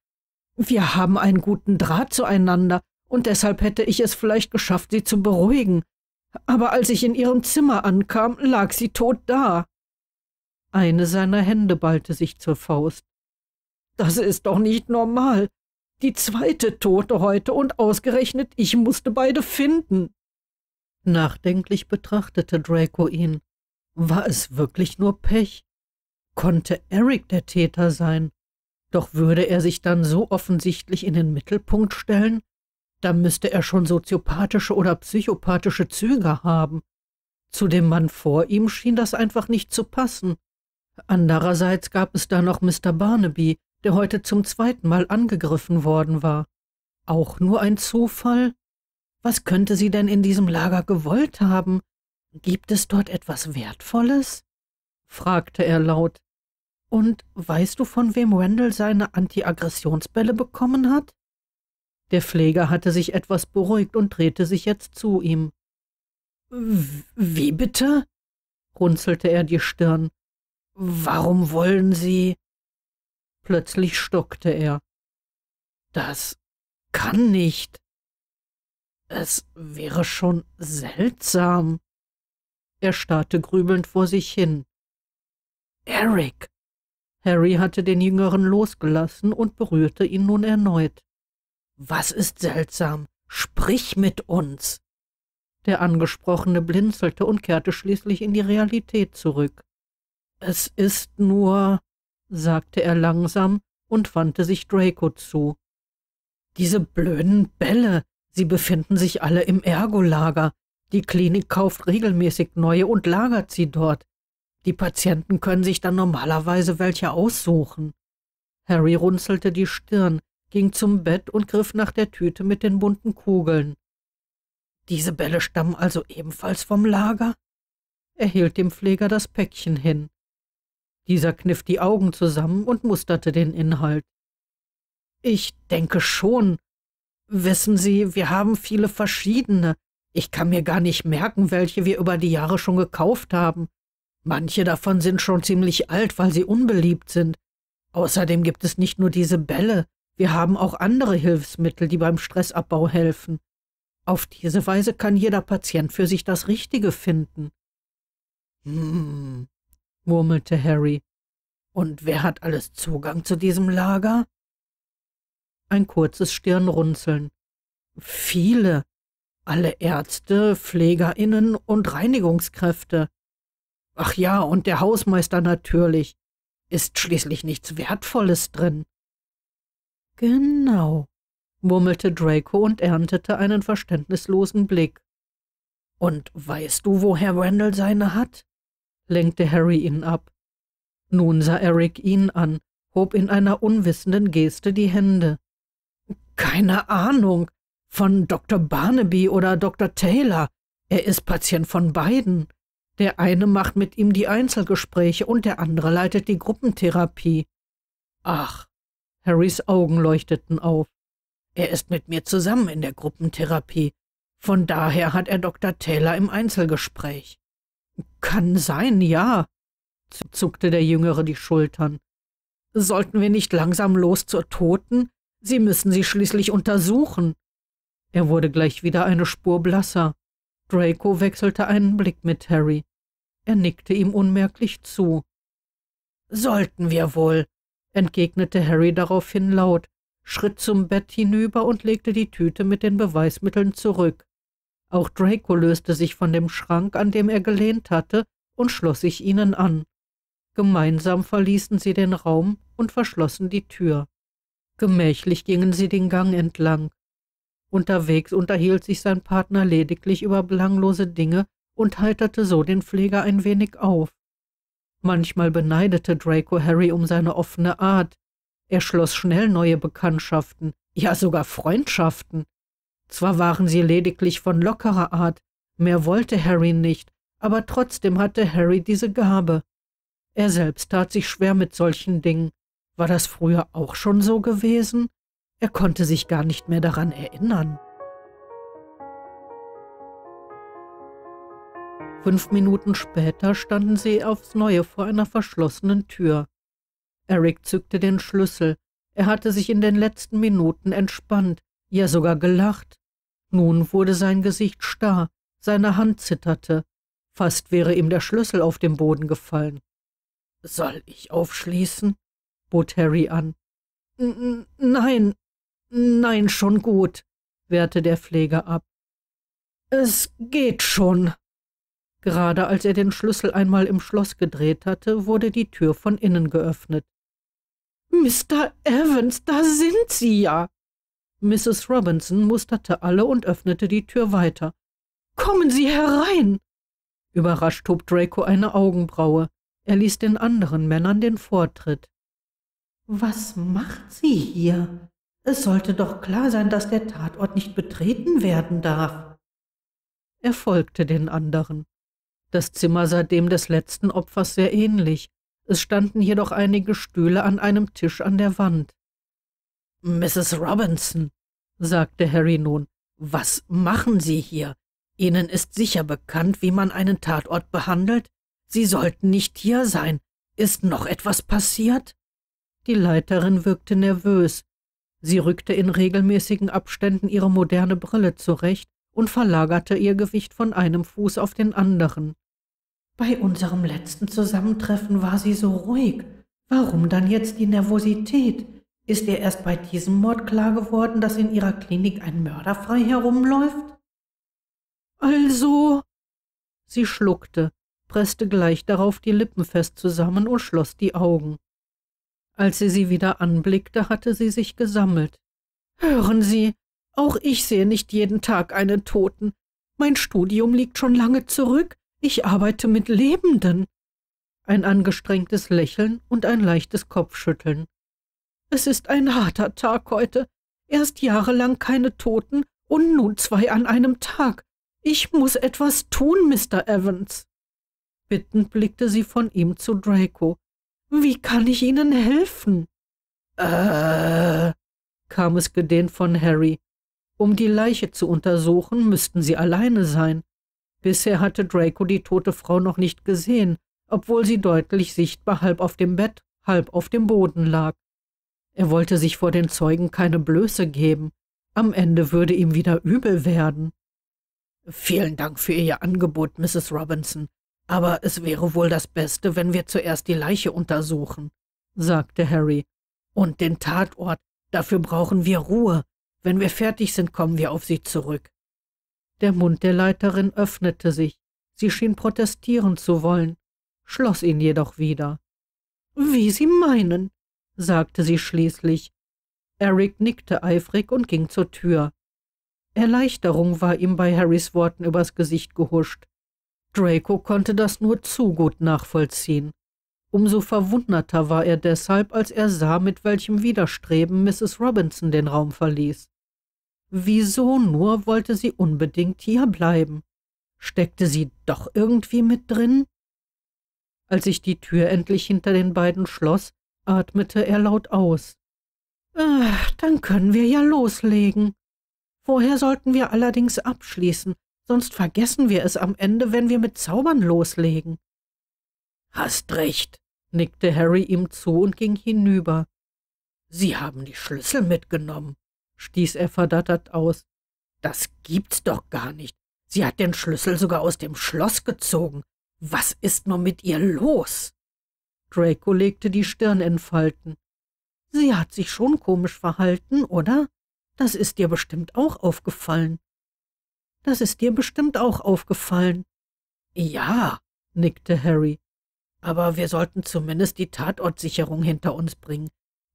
Wir haben einen guten Draht zueinander, und deshalb hätte ich es vielleicht geschafft, sie zu beruhigen. Aber als ich in ihrem Zimmer ankam, lag sie tot da. Eine seiner Hände ballte sich zur Faust. Das ist doch nicht normal. Die zweite Tote heute und ausgerechnet ich musste beide finden. Nachdenklich betrachtete Draco ihn. War es wirklich nur Pech? Konnte Eric der Täter sein? Doch würde er sich dann so offensichtlich in den Mittelpunkt stellen? Da müsste er schon soziopathische oder psychopathische Züge haben. Zu dem Mann vor ihm schien das einfach nicht zu passen. Andererseits gab es da noch Mr. Barnaby, der heute zum zweiten Mal angegriffen worden war. Auch nur ein Zufall? Was könnte sie denn in diesem Lager gewollt haben? Gibt es dort etwas Wertvolles? fragte er laut. Und weißt du, von wem Randall seine Antiaggressionsbälle bekommen hat? Der Pfleger hatte sich etwas beruhigt und drehte sich jetzt zu ihm. Wie bitte? runzelte er die Stirn. Warum wollen Sie? Plötzlich stockte er. Das kann nicht, es wäre schon seltsam. Er starrte grübelnd vor sich hin. Eric! Harry hatte den Jüngeren losgelassen und berührte ihn nun erneut. Was ist seltsam? Sprich mit uns! Der Angesprochene blinzelte und kehrte schließlich in die Realität zurück. Es ist nur, sagte er langsam und wandte sich Draco zu. Diese blöden Bälle, Sie befinden sich alle im Ergolager. Die Klinik kauft regelmäßig neue und lagert sie dort. Die Patienten können sich dann normalerweise welche aussuchen. Harry runzelte die Stirn, ging zum Bett und griff nach der Tüte mit den bunten Kugeln. Diese Bälle stammen also ebenfalls vom Lager? Er hielt dem Pfleger das Päckchen hin. Dieser kniff die Augen zusammen und musterte den Inhalt. Ich denke schon, Wissen Sie, wir haben viele verschiedene. Ich kann mir gar nicht merken, welche wir über die Jahre schon gekauft haben. Manche davon sind schon ziemlich alt, weil sie unbeliebt sind. Außerdem gibt es nicht nur diese Bälle, wir haben auch andere Hilfsmittel, die beim Stressabbau helfen. Auf diese Weise kann jeder Patient für sich das Richtige finden. Hm, murmelte Harry. Und wer hat alles Zugang zu diesem Lager? ein kurzes Stirnrunzeln. Viele. Alle Ärzte, Pflegerinnen und Reinigungskräfte. Ach ja, und der Hausmeister natürlich. Ist schließlich nichts Wertvolles drin. Genau, murmelte Draco und erntete einen verständnislosen Blick. Und weißt du, woher Randall seine hat? lenkte Harry ihn ab. Nun sah Eric ihn an, hob in einer unwissenden Geste die Hände keine Ahnung von Dr. Barnaby oder Dr. Taylor. Er ist Patient von beiden. Der eine macht mit ihm die Einzelgespräche und der andere leitet die Gruppentherapie. Ach, Harrys Augen leuchteten auf. Er ist mit mir zusammen in der Gruppentherapie. Von daher hat er Dr. Taylor im Einzelgespräch. Kann sein, ja, zuckte der Jüngere die Schultern. Sollten wir nicht langsam los zur Toten? Sie müssen sie schließlich untersuchen. Er wurde gleich wieder eine Spur blasser. Draco wechselte einen Blick mit Harry. Er nickte ihm unmerklich zu. Sollten wir wohl, entgegnete Harry daraufhin laut, schritt zum Bett hinüber und legte die Tüte mit den Beweismitteln zurück. Auch Draco löste sich von dem Schrank, an dem er gelehnt hatte, und schloss sich ihnen an. Gemeinsam verließen sie den Raum und verschlossen die Tür. Gemächlich gingen sie den Gang entlang. Unterwegs unterhielt sich sein Partner lediglich über belanglose Dinge und heiterte so den Pfleger ein wenig auf. Manchmal beneidete Draco Harry um seine offene Art. Er schloss schnell neue Bekanntschaften, ja sogar Freundschaften. Zwar waren sie lediglich von lockerer Art, mehr wollte Harry nicht, aber trotzdem hatte Harry diese Gabe. Er selbst tat sich schwer mit solchen Dingen, war das früher auch schon so gewesen? Er konnte sich gar nicht mehr daran erinnern. Fünf Minuten später standen sie aufs Neue vor einer verschlossenen Tür. Eric zückte den Schlüssel. Er hatte sich in den letzten Minuten entspannt, ja sogar gelacht. Nun wurde sein Gesicht starr, seine Hand zitterte. Fast wäre ihm der Schlüssel auf den Boden gefallen. Soll ich aufschließen? bot Harry an. N nein, nein, schon gut, wehrte der Pfleger ab. Es geht schon. Gerade als er den Schlüssel einmal im Schloss gedreht hatte, wurde die Tür von innen geöffnet. Mr. Evans, da sind Sie ja. Mrs. Robinson musterte alle und öffnete die Tür weiter. Kommen Sie herein. Überrascht hob Draco eine Augenbraue. Er ließ den anderen Männern den Vortritt. Was macht sie hier? Es sollte doch klar sein, dass der Tatort nicht betreten werden darf. Er folgte den anderen. Das Zimmer sah dem des letzten Opfers sehr ähnlich. Es standen jedoch einige Stühle an einem Tisch an der Wand. Mrs. Robinson, sagte Harry nun, was machen Sie hier? Ihnen ist sicher bekannt, wie man einen Tatort behandelt. Sie sollten nicht hier sein. Ist noch etwas passiert? Die Leiterin wirkte nervös. Sie rückte in regelmäßigen Abständen ihre moderne Brille zurecht und verlagerte ihr Gewicht von einem Fuß auf den anderen. Bei unserem letzten Zusammentreffen war sie so ruhig. Warum dann jetzt die Nervosität? Ist ihr erst bei diesem Mord klar geworden, dass in ihrer Klinik ein Mörder frei herumläuft? Also. Sie schluckte, presste gleich darauf die Lippen fest zusammen und schloss die Augen. Als sie sie wieder anblickte, hatte sie sich gesammelt. Hören Sie, auch ich sehe nicht jeden Tag einen Toten. Mein Studium liegt schon lange zurück. Ich arbeite mit Lebenden. Ein angestrengtes Lächeln und ein leichtes Kopfschütteln. Es ist ein harter Tag heute. Erst jahrelang keine Toten und nun zwei an einem Tag. Ich muss etwas tun, Mr. Evans. Bittend blickte sie von ihm zu Draco. Wie kann ich Ihnen helfen? Äh, kam es gedehnt von Harry. Um die Leiche zu untersuchen, müssten sie alleine sein. Bisher hatte Draco die tote Frau noch nicht gesehen, obwohl sie deutlich sichtbar halb auf dem Bett, halb auf dem Boden lag. Er wollte sich vor den Zeugen keine Blöße geben. Am Ende würde ihm wieder übel werden. Vielen Dank für Ihr Angebot, Mrs. Robinson. Aber es wäre wohl das Beste, wenn wir zuerst die Leiche untersuchen, sagte Harry. Und den Tatort, dafür brauchen wir Ruhe. Wenn wir fertig sind, kommen wir auf sie zurück. Der Mund der Leiterin öffnete sich. Sie schien protestieren zu wollen, schloss ihn jedoch wieder. Wie Sie meinen, sagte sie schließlich. Eric nickte eifrig und ging zur Tür. Erleichterung war ihm bei Harrys Worten übers Gesicht gehuscht. Draco konnte das nur zu gut nachvollziehen. Umso verwunderter war er deshalb, als er sah, mit welchem Widerstreben Mrs. Robinson den Raum verließ. Wieso nur wollte sie unbedingt hier bleiben? Steckte sie doch irgendwie mit drin? Als ich die Tür endlich hinter den beiden schloss, atmete er laut aus. Ach, dann können wir ja loslegen. Vorher sollten wir allerdings abschließen, sonst vergessen wir es am Ende, wenn wir mit Zaubern loslegen. Hast recht, nickte Harry ihm zu und ging hinüber. Sie haben die Schlüssel mitgenommen, stieß er verdattert aus. Das gibt's doch gar nicht. Sie hat den Schlüssel sogar aus dem Schloss gezogen. Was ist nur mit ihr los? Draco legte die Stirn in Falten. Sie hat sich schon komisch verhalten, oder? Das ist dir bestimmt auch aufgefallen. Das ist dir bestimmt auch aufgefallen. Ja, nickte Harry. Aber wir sollten zumindest die Tatortsicherung hinter uns bringen.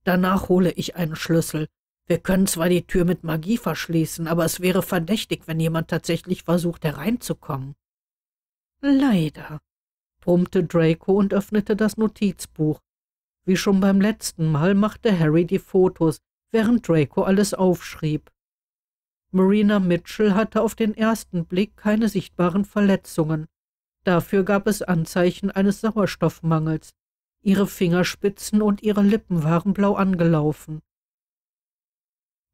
Danach hole ich einen Schlüssel. Wir können zwar die Tür mit Magie verschließen, aber es wäre verdächtig, wenn jemand tatsächlich versucht, hereinzukommen. Leider, brummte Draco und öffnete das Notizbuch. Wie schon beim letzten Mal machte Harry die Fotos, während Draco alles aufschrieb. Marina Mitchell hatte auf den ersten Blick keine sichtbaren Verletzungen. Dafür gab es Anzeichen eines Sauerstoffmangels. Ihre Fingerspitzen und ihre Lippen waren blau angelaufen.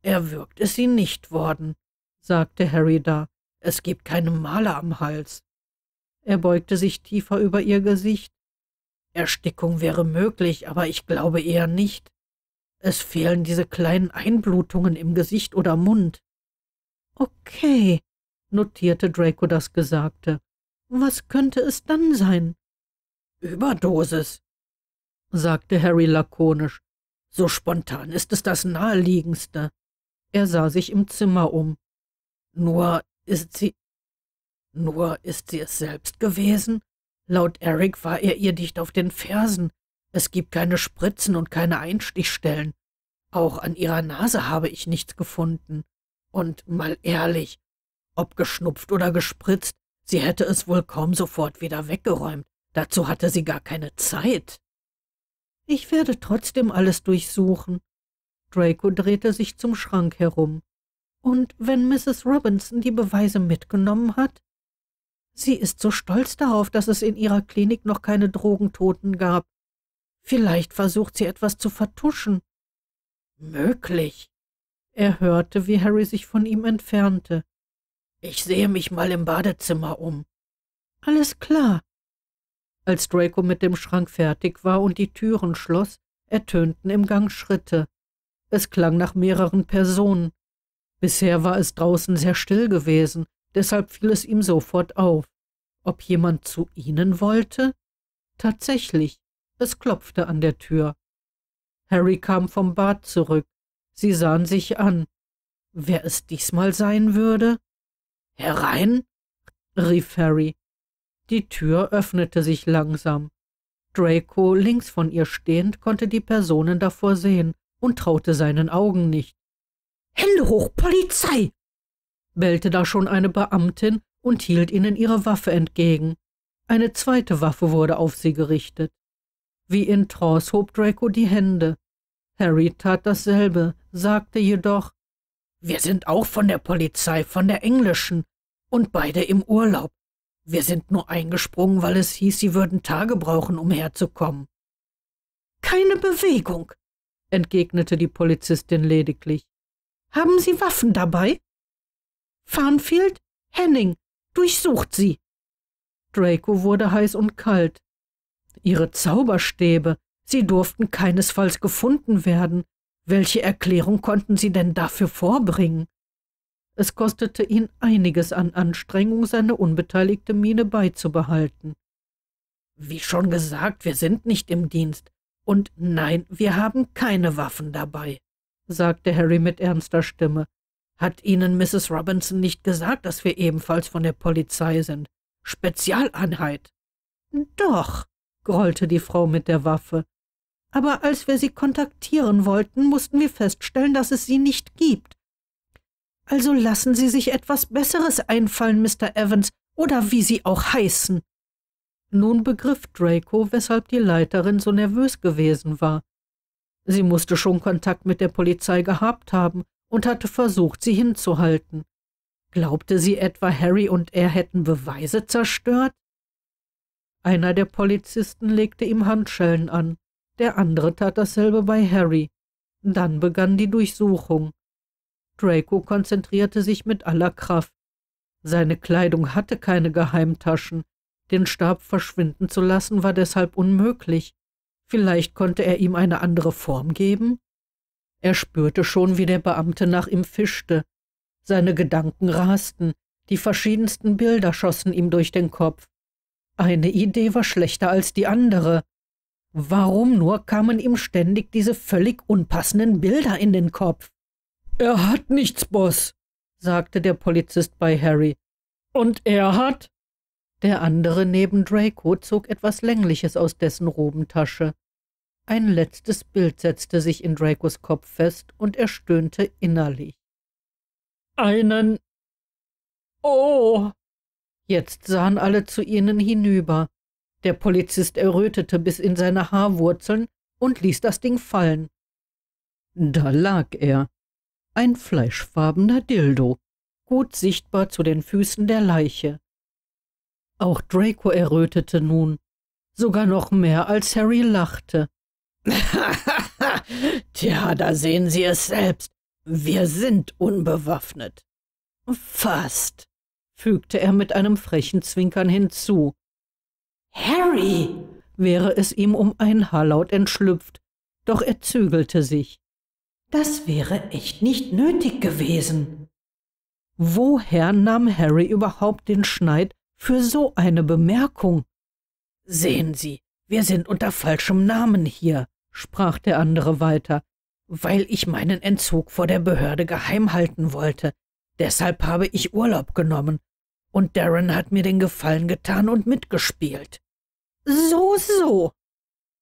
Erwürgt ist sie nicht worden, sagte Harry da. Es gibt keine Male am Hals. Er beugte sich tiefer über ihr Gesicht. Erstickung wäre möglich, aber ich glaube eher nicht. Es fehlen diese kleinen Einblutungen im Gesicht oder Mund. Okay, notierte Draco das Gesagte. Was könnte es dann sein? Überdosis, sagte Harry lakonisch. So spontan ist es das Naheliegendste. Er sah sich im Zimmer um. Nur ist sie. Nur ist sie es selbst gewesen? Laut Eric war er ihr dicht auf den Fersen. Es gibt keine Spritzen und keine Einstichstellen. Auch an ihrer Nase habe ich nichts gefunden. Und mal ehrlich, ob geschnupft oder gespritzt, sie hätte es wohl kaum sofort wieder weggeräumt. Dazu hatte sie gar keine Zeit. Ich werde trotzdem alles durchsuchen. Draco drehte sich zum Schrank herum. Und wenn Mrs. Robinson die Beweise mitgenommen hat? Sie ist so stolz darauf, dass es in ihrer Klinik noch keine Drogentoten gab. Vielleicht versucht sie etwas zu vertuschen. Möglich. Er hörte, wie Harry sich von ihm entfernte. Ich sehe mich mal im Badezimmer um. Alles klar. Als Draco mit dem Schrank fertig war und die Türen schloss, ertönten im Gang Schritte. Es klang nach mehreren Personen. Bisher war es draußen sehr still gewesen, deshalb fiel es ihm sofort auf. Ob jemand zu ihnen wollte? Tatsächlich, es klopfte an der Tür. Harry kam vom Bad zurück. Sie sahen sich an. Wer es diesmal sein würde? Herein? rief Harry. Die Tür öffnete sich langsam. Draco, links von ihr stehend, konnte die Personen davor sehen und traute seinen Augen nicht. Hände hoch, Polizei! bellte da schon eine Beamtin und hielt ihnen ihre Waffe entgegen. Eine zweite Waffe wurde auf sie gerichtet. Wie in Trance hob Draco die Hände. Harry tat dasselbe, sagte jedoch Wir sind auch von der Polizei, von der englischen, und beide im Urlaub. Wir sind nur eingesprungen, weil es hieß, sie würden Tage brauchen, um herzukommen. Keine Bewegung, entgegnete die Polizistin lediglich. Haben Sie Waffen dabei? Farnfield, Henning, durchsucht sie. Draco wurde heiß und kalt. Ihre Zauberstäbe, Sie durften keinesfalls gefunden werden. Welche Erklärung konnten Sie denn dafür vorbringen? Es kostete ihn einiges an Anstrengung, seine unbeteiligte Miene beizubehalten. Wie schon gesagt, wir sind nicht im Dienst. Und nein, wir haben keine Waffen dabei, sagte Harry mit ernster Stimme. Hat Ihnen Mrs. Robinson nicht gesagt, dass wir ebenfalls von der Polizei sind? Spezialeinheit. Doch, grollte die Frau mit der Waffe aber als wir sie kontaktieren wollten, mussten wir feststellen, dass es sie nicht gibt. Also lassen Sie sich etwas Besseres einfallen, Mr. Evans, oder wie Sie auch heißen. Nun begriff Draco, weshalb die Leiterin so nervös gewesen war. Sie musste schon Kontakt mit der Polizei gehabt haben und hatte versucht, sie hinzuhalten. Glaubte sie etwa, Harry und er hätten Beweise zerstört? Einer der Polizisten legte ihm Handschellen an der andere tat dasselbe bei Harry. Dann begann die Durchsuchung. Draco konzentrierte sich mit aller Kraft. Seine Kleidung hatte keine Geheimtaschen. Den Stab verschwinden zu lassen war deshalb unmöglich. Vielleicht konnte er ihm eine andere Form geben? Er spürte schon, wie der Beamte nach ihm fischte. Seine Gedanken rasten, die verschiedensten Bilder schossen ihm durch den Kopf. Eine Idee war schlechter als die andere. Warum nur kamen ihm ständig diese völlig unpassenden Bilder in den Kopf? Er hat nichts, Boss, sagte der Polizist bei Harry. Und er hat? Der andere neben Draco zog etwas Längliches aus dessen Robentasche. Ein letztes Bild setzte sich in Dracos Kopf fest und er stöhnte innerlich. Einen. Oh! Jetzt sahen alle zu ihnen hinüber. Der Polizist errötete bis in seine Haarwurzeln und ließ das Ding fallen. Da lag er. Ein fleischfarbener Dildo, gut sichtbar zu den Füßen der Leiche. Auch Draco errötete nun, sogar noch mehr, als Harry lachte. Tja, da sehen Sie es selbst. Wir sind unbewaffnet. Fast, fügte er mit einem frechen Zwinkern hinzu. Harry! wäre es ihm um ein Haarlaut entschlüpft, doch er zügelte sich. Das wäre echt nicht nötig gewesen. Woher nahm Harry überhaupt den Schneid für so eine Bemerkung? Sehen Sie, wir sind unter falschem Namen hier, sprach der andere weiter, weil ich meinen Entzug vor der Behörde geheim halten wollte. Deshalb habe ich Urlaub genommen, und Darren hat mir den Gefallen getan und mitgespielt. So, so,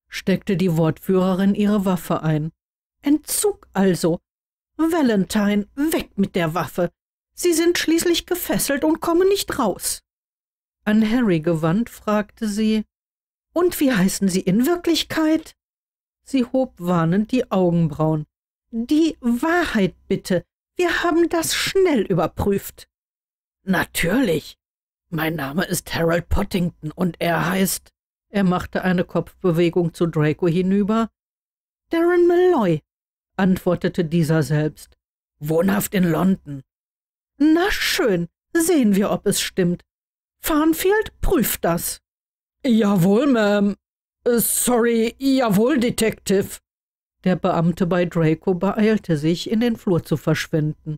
steckte die Wortführerin ihre Waffe ein. Entzug also. Valentine, weg mit der Waffe. Sie sind schließlich gefesselt und kommen nicht raus. An Harry gewandt fragte sie, und wie heißen Sie in Wirklichkeit? Sie hob warnend die Augenbrauen. Die Wahrheit bitte. Wir haben das schnell überprüft. Natürlich. Mein Name ist Harold Pottington und er heißt. Er machte eine Kopfbewegung zu Draco hinüber. Darren Malloy, antwortete dieser selbst. Wohnhaft in London. Na schön, sehen wir, ob es stimmt. Farnfield prüft das. Jawohl, Ma'am. Äh, sorry, jawohl, Detective. Der Beamte bei Draco beeilte sich, in den Flur zu verschwinden.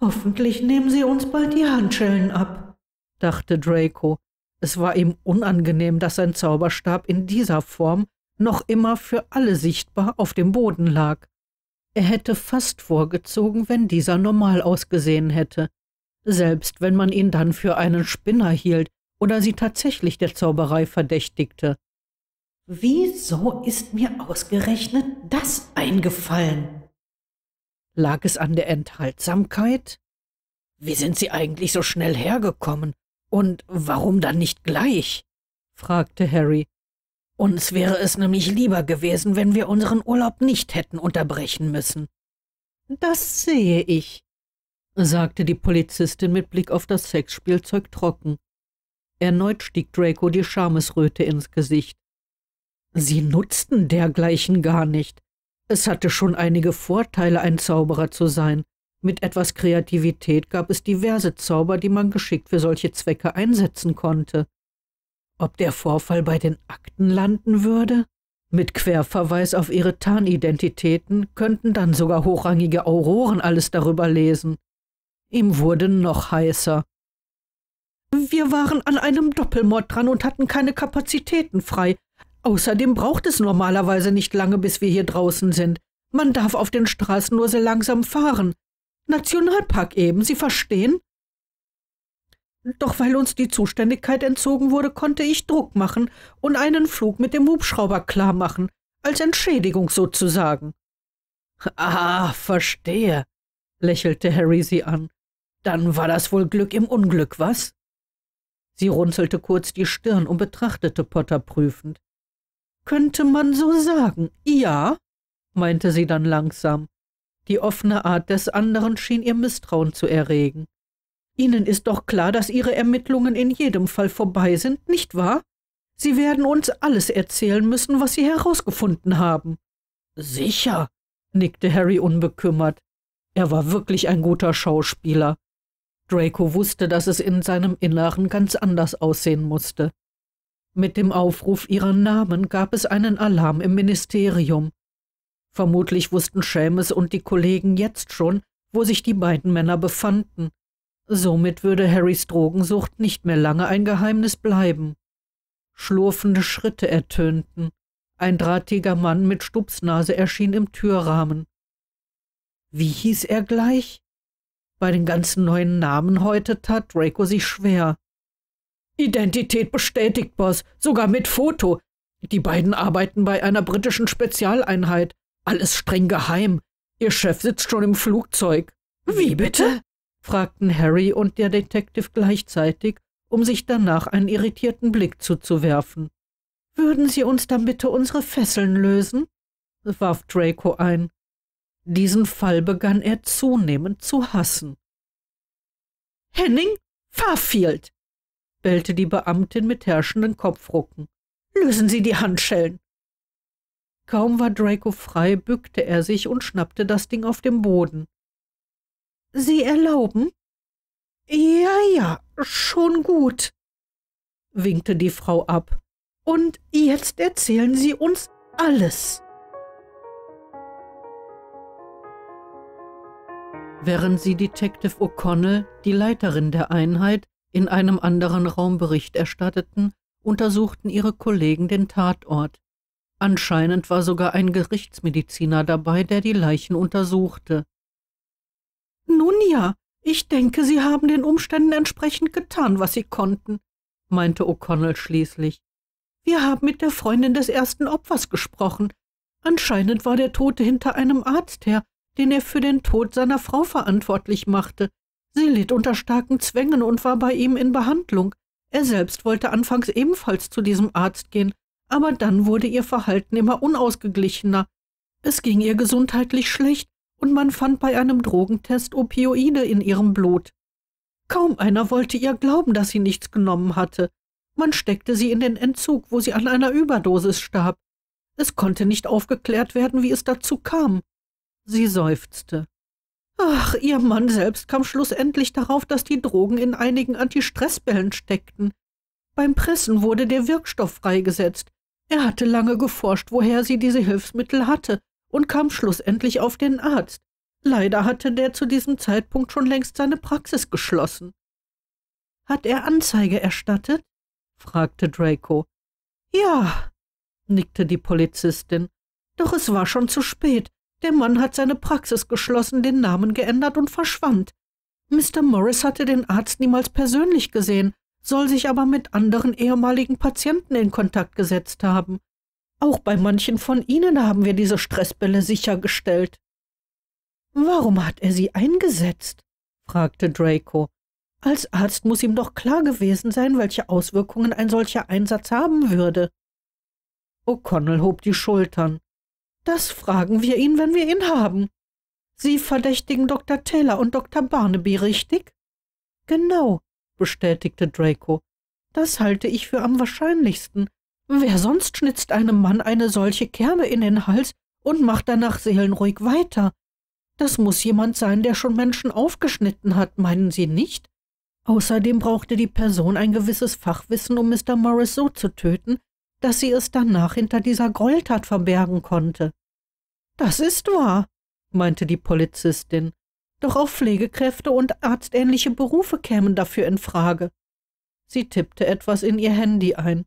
Hoffentlich nehmen sie uns bald die Handschellen ab, dachte Draco. Es war ihm unangenehm, dass sein Zauberstab in dieser Form noch immer für alle sichtbar auf dem Boden lag. Er hätte fast vorgezogen, wenn dieser normal ausgesehen hätte, selbst wenn man ihn dann für einen Spinner hielt oder sie tatsächlich der Zauberei verdächtigte. Wieso ist mir ausgerechnet das eingefallen? Lag es an der Enthaltsamkeit? Wie sind Sie eigentlich so schnell hergekommen? Und warum dann nicht gleich? fragte Harry. Uns wäre es nämlich lieber gewesen, wenn wir unseren Urlaub nicht hätten unterbrechen müssen. Das sehe ich, sagte die Polizistin mit Blick auf das Sexspielzeug trocken. Erneut stieg Draco die Schamesröte ins Gesicht. Sie nutzten dergleichen gar nicht. Es hatte schon einige Vorteile, ein Zauberer zu sein. Mit etwas Kreativität gab es diverse Zauber, die man geschickt für solche Zwecke einsetzen konnte. Ob der Vorfall bei den Akten landen würde? Mit Querverweis auf ihre Tarnidentitäten könnten dann sogar hochrangige Auroren alles darüber lesen. Ihm wurde noch heißer. Wir waren an einem Doppelmord dran und hatten keine Kapazitäten frei. Außerdem braucht es normalerweise nicht lange, bis wir hier draußen sind. Man darf auf den Straßen nur sehr langsam fahren. Nationalpark eben, Sie verstehen? Doch weil uns die Zuständigkeit entzogen wurde, konnte ich Druck machen und einen Flug mit dem Hubschrauber klarmachen, als Entschädigung sozusagen. Ah, verstehe, lächelte Harry sie an. Dann war das wohl Glück im Unglück, was? Sie runzelte kurz die Stirn und betrachtete Potter prüfend. Könnte man so sagen, ja, meinte sie dann langsam. Die offene Art des anderen schien ihr Misstrauen zu erregen. Ihnen ist doch klar, dass Ihre Ermittlungen in jedem Fall vorbei sind, nicht wahr? Sie werden uns alles erzählen müssen, was Sie herausgefunden haben. Sicher, nickte Harry unbekümmert. Er war wirklich ein guter Schauspieler. Draco wusste, dass es in seinem Inneren ganz anders aussehen musste. Mit dem Aufruf ihrer Namen gab es einen Alarm im Ministerium. Vermutlich wussten Schelmes und die Kollegen jetzt schon, wo sich die beiden Männer befanden. Somit würde Harrys Drogensucht nicht mehr lange ein Geheimnis bleiben. Schlurfende Schritte ertönten. Ein drahtiger Mann mit Stupsnase erschien im Türrahmen. Wie hieß er gleich? Bei den ganzen neuen Namen heute tat Draco sich schwer. Identität bestätigt, Boss, sogar mit Foto. Die beiden arbeiten bei einer britischen Spezialeinheit. Alles streng geheim. Ihr Chef sitzt schon im Flugzeug. Wie bitte? fragten Harry und der Detective gleichzeitig, um sich danach einen irritierten Blick zuzuwerfen. Würden Sie uns dann bitte unsere Fesseln lösen? warf Draco ein. Diesen Fall begann er zunehmend zu hassen. Henning Farfield! bellte die Beamtin mit herrschenden Kopfrucken. Lösen Sie die Handschellen! Kaum war Draco frei, bückte er sich und schnappte das Ding auf dem Boden. Sie erlauben? Ja, ja, schon gut, winkte die Frau ab. Und jetzt erzählen Sie uns alles. Während sie Detective O'Connell, die Leiterin der Einheit, in einem anderen Raum Bericht erstatteten, untersuchten ihre Kollegen den Tatort. Anscheinend war sogar ein Gerichtsmediziner dabei, der die Leichen untersuchte. Nun ja, ich denke, Sie haben den Umständen entsprechend getan, was Sie konnten, meinte O'Connell schließlich. Wir haben mit der Freundin des ersten Opfers gesprochen. Anscheinend war der Tote hinter einem Arzt her, den er für den Tod seiner Frau verantwortlich machte. Sie litt unter starken Zwängen und war bei ihm in Behandlung. Er selbst wollte anfangs ebenfalls zu diesem Arzt gehen, aber dann wurde ihr Verhalten immer unausgeglichener. Es ging ihr gesundheitlich schlecht und man fand bei einem Drogentest Opioide in ihrem Blut. Kaum einer wollte ihr glauben, dass sie nichts genommen hatte. Man steckte sie in den Entzug, wo sie an einer Überdosis starb. Es konnte nicht aufgeklärt werden, wie es dazu kam. Sie seufzte. Ach, ihr Mann selbst kam schlussendlich darauf, dass die Drogen in einigen Antistressbällen steckten. Beim Pressen wurde der Wirkstoff freigesetzt, er hatte lange geforscht, woher sie diese Hilfsmittel hatte, und kam schlussendlich auf den Arzt. Leider hatte der zu diesem Zeitpunkt schon längst seine Praxis geschlossen. Hat er Anzeige erstattet? fragte Draco. Ja, nickte die Polizistin. Doch es war schon zu spät. Der Mann hat seine Praxis geschlossen, den Namen geändert und verschwand. Mr. Morris hatte den Arzt niemals persönlich gesehen, soll sich aber mit anderen ehemaligen Patienten in Kontakt gesetzt haben. Auch bei manchen von ihnen haben wir diese Stressbälle sichergestellt. Warum hat er sie eingesetzt? fragte Draco. Als Arzt muss ihm doch klar gewesen sein, welche Auswirkungen ein solcher Einsatz haben würde. O'Connell hob die Schultern. Das fragen wir ihn, wenn wir ihn haben. Sie verdächtigen Dr. Taylor und Dr. Barnaby, richtig? Genau bestätigte Draco. Das halte ich für am wahrscheinlichsten. Wer sonst schnitzt einem Mann eine solche Kerbe in den Hals und macht danach seelenruhig weiter? Das muss jemand sein, der schon Menschen aufgeschnitten hat, meinen Sie nicht? Außerdem brauchte die Person ein gewisses Fachwissen, um Mr. Morris so zu töten, dass sie es danach hinter dieser Gräueltat verbergen konnte. Das ist wahr, meinte die Polizistin. Doch auch Pflegekräfte und arztähnliche Berufe kämen dafür in Frage. Sie tippte etwas in ihr Handy ein.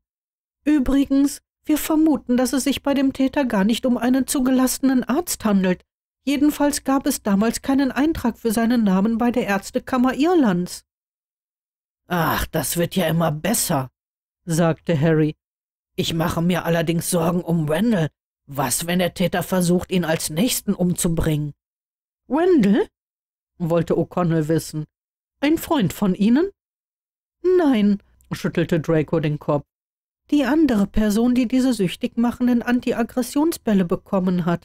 Übrigens, wir vermuten, dass es sich bei dem Täter gar nicht um einen zugelassenen Arzt handelt. Jedenfalls gab es damals keinen Eintrag für seinen Namen bei der Ärztekammer Irlands. Ach, das wird ja immer besser, sagte Harry. Ich mache mir allerdings Sorgen um Wendell. Was, wenn der Täter versucht, ihn als Nächsten umzubringen? Wendell? wollte O'Connell wissen. Ein Freund von Ihnen? Nein, schüttelte Draco den Kopf. Die andere Person, die diese süchtig machenden Antiaggressionsbälle bekommen hat.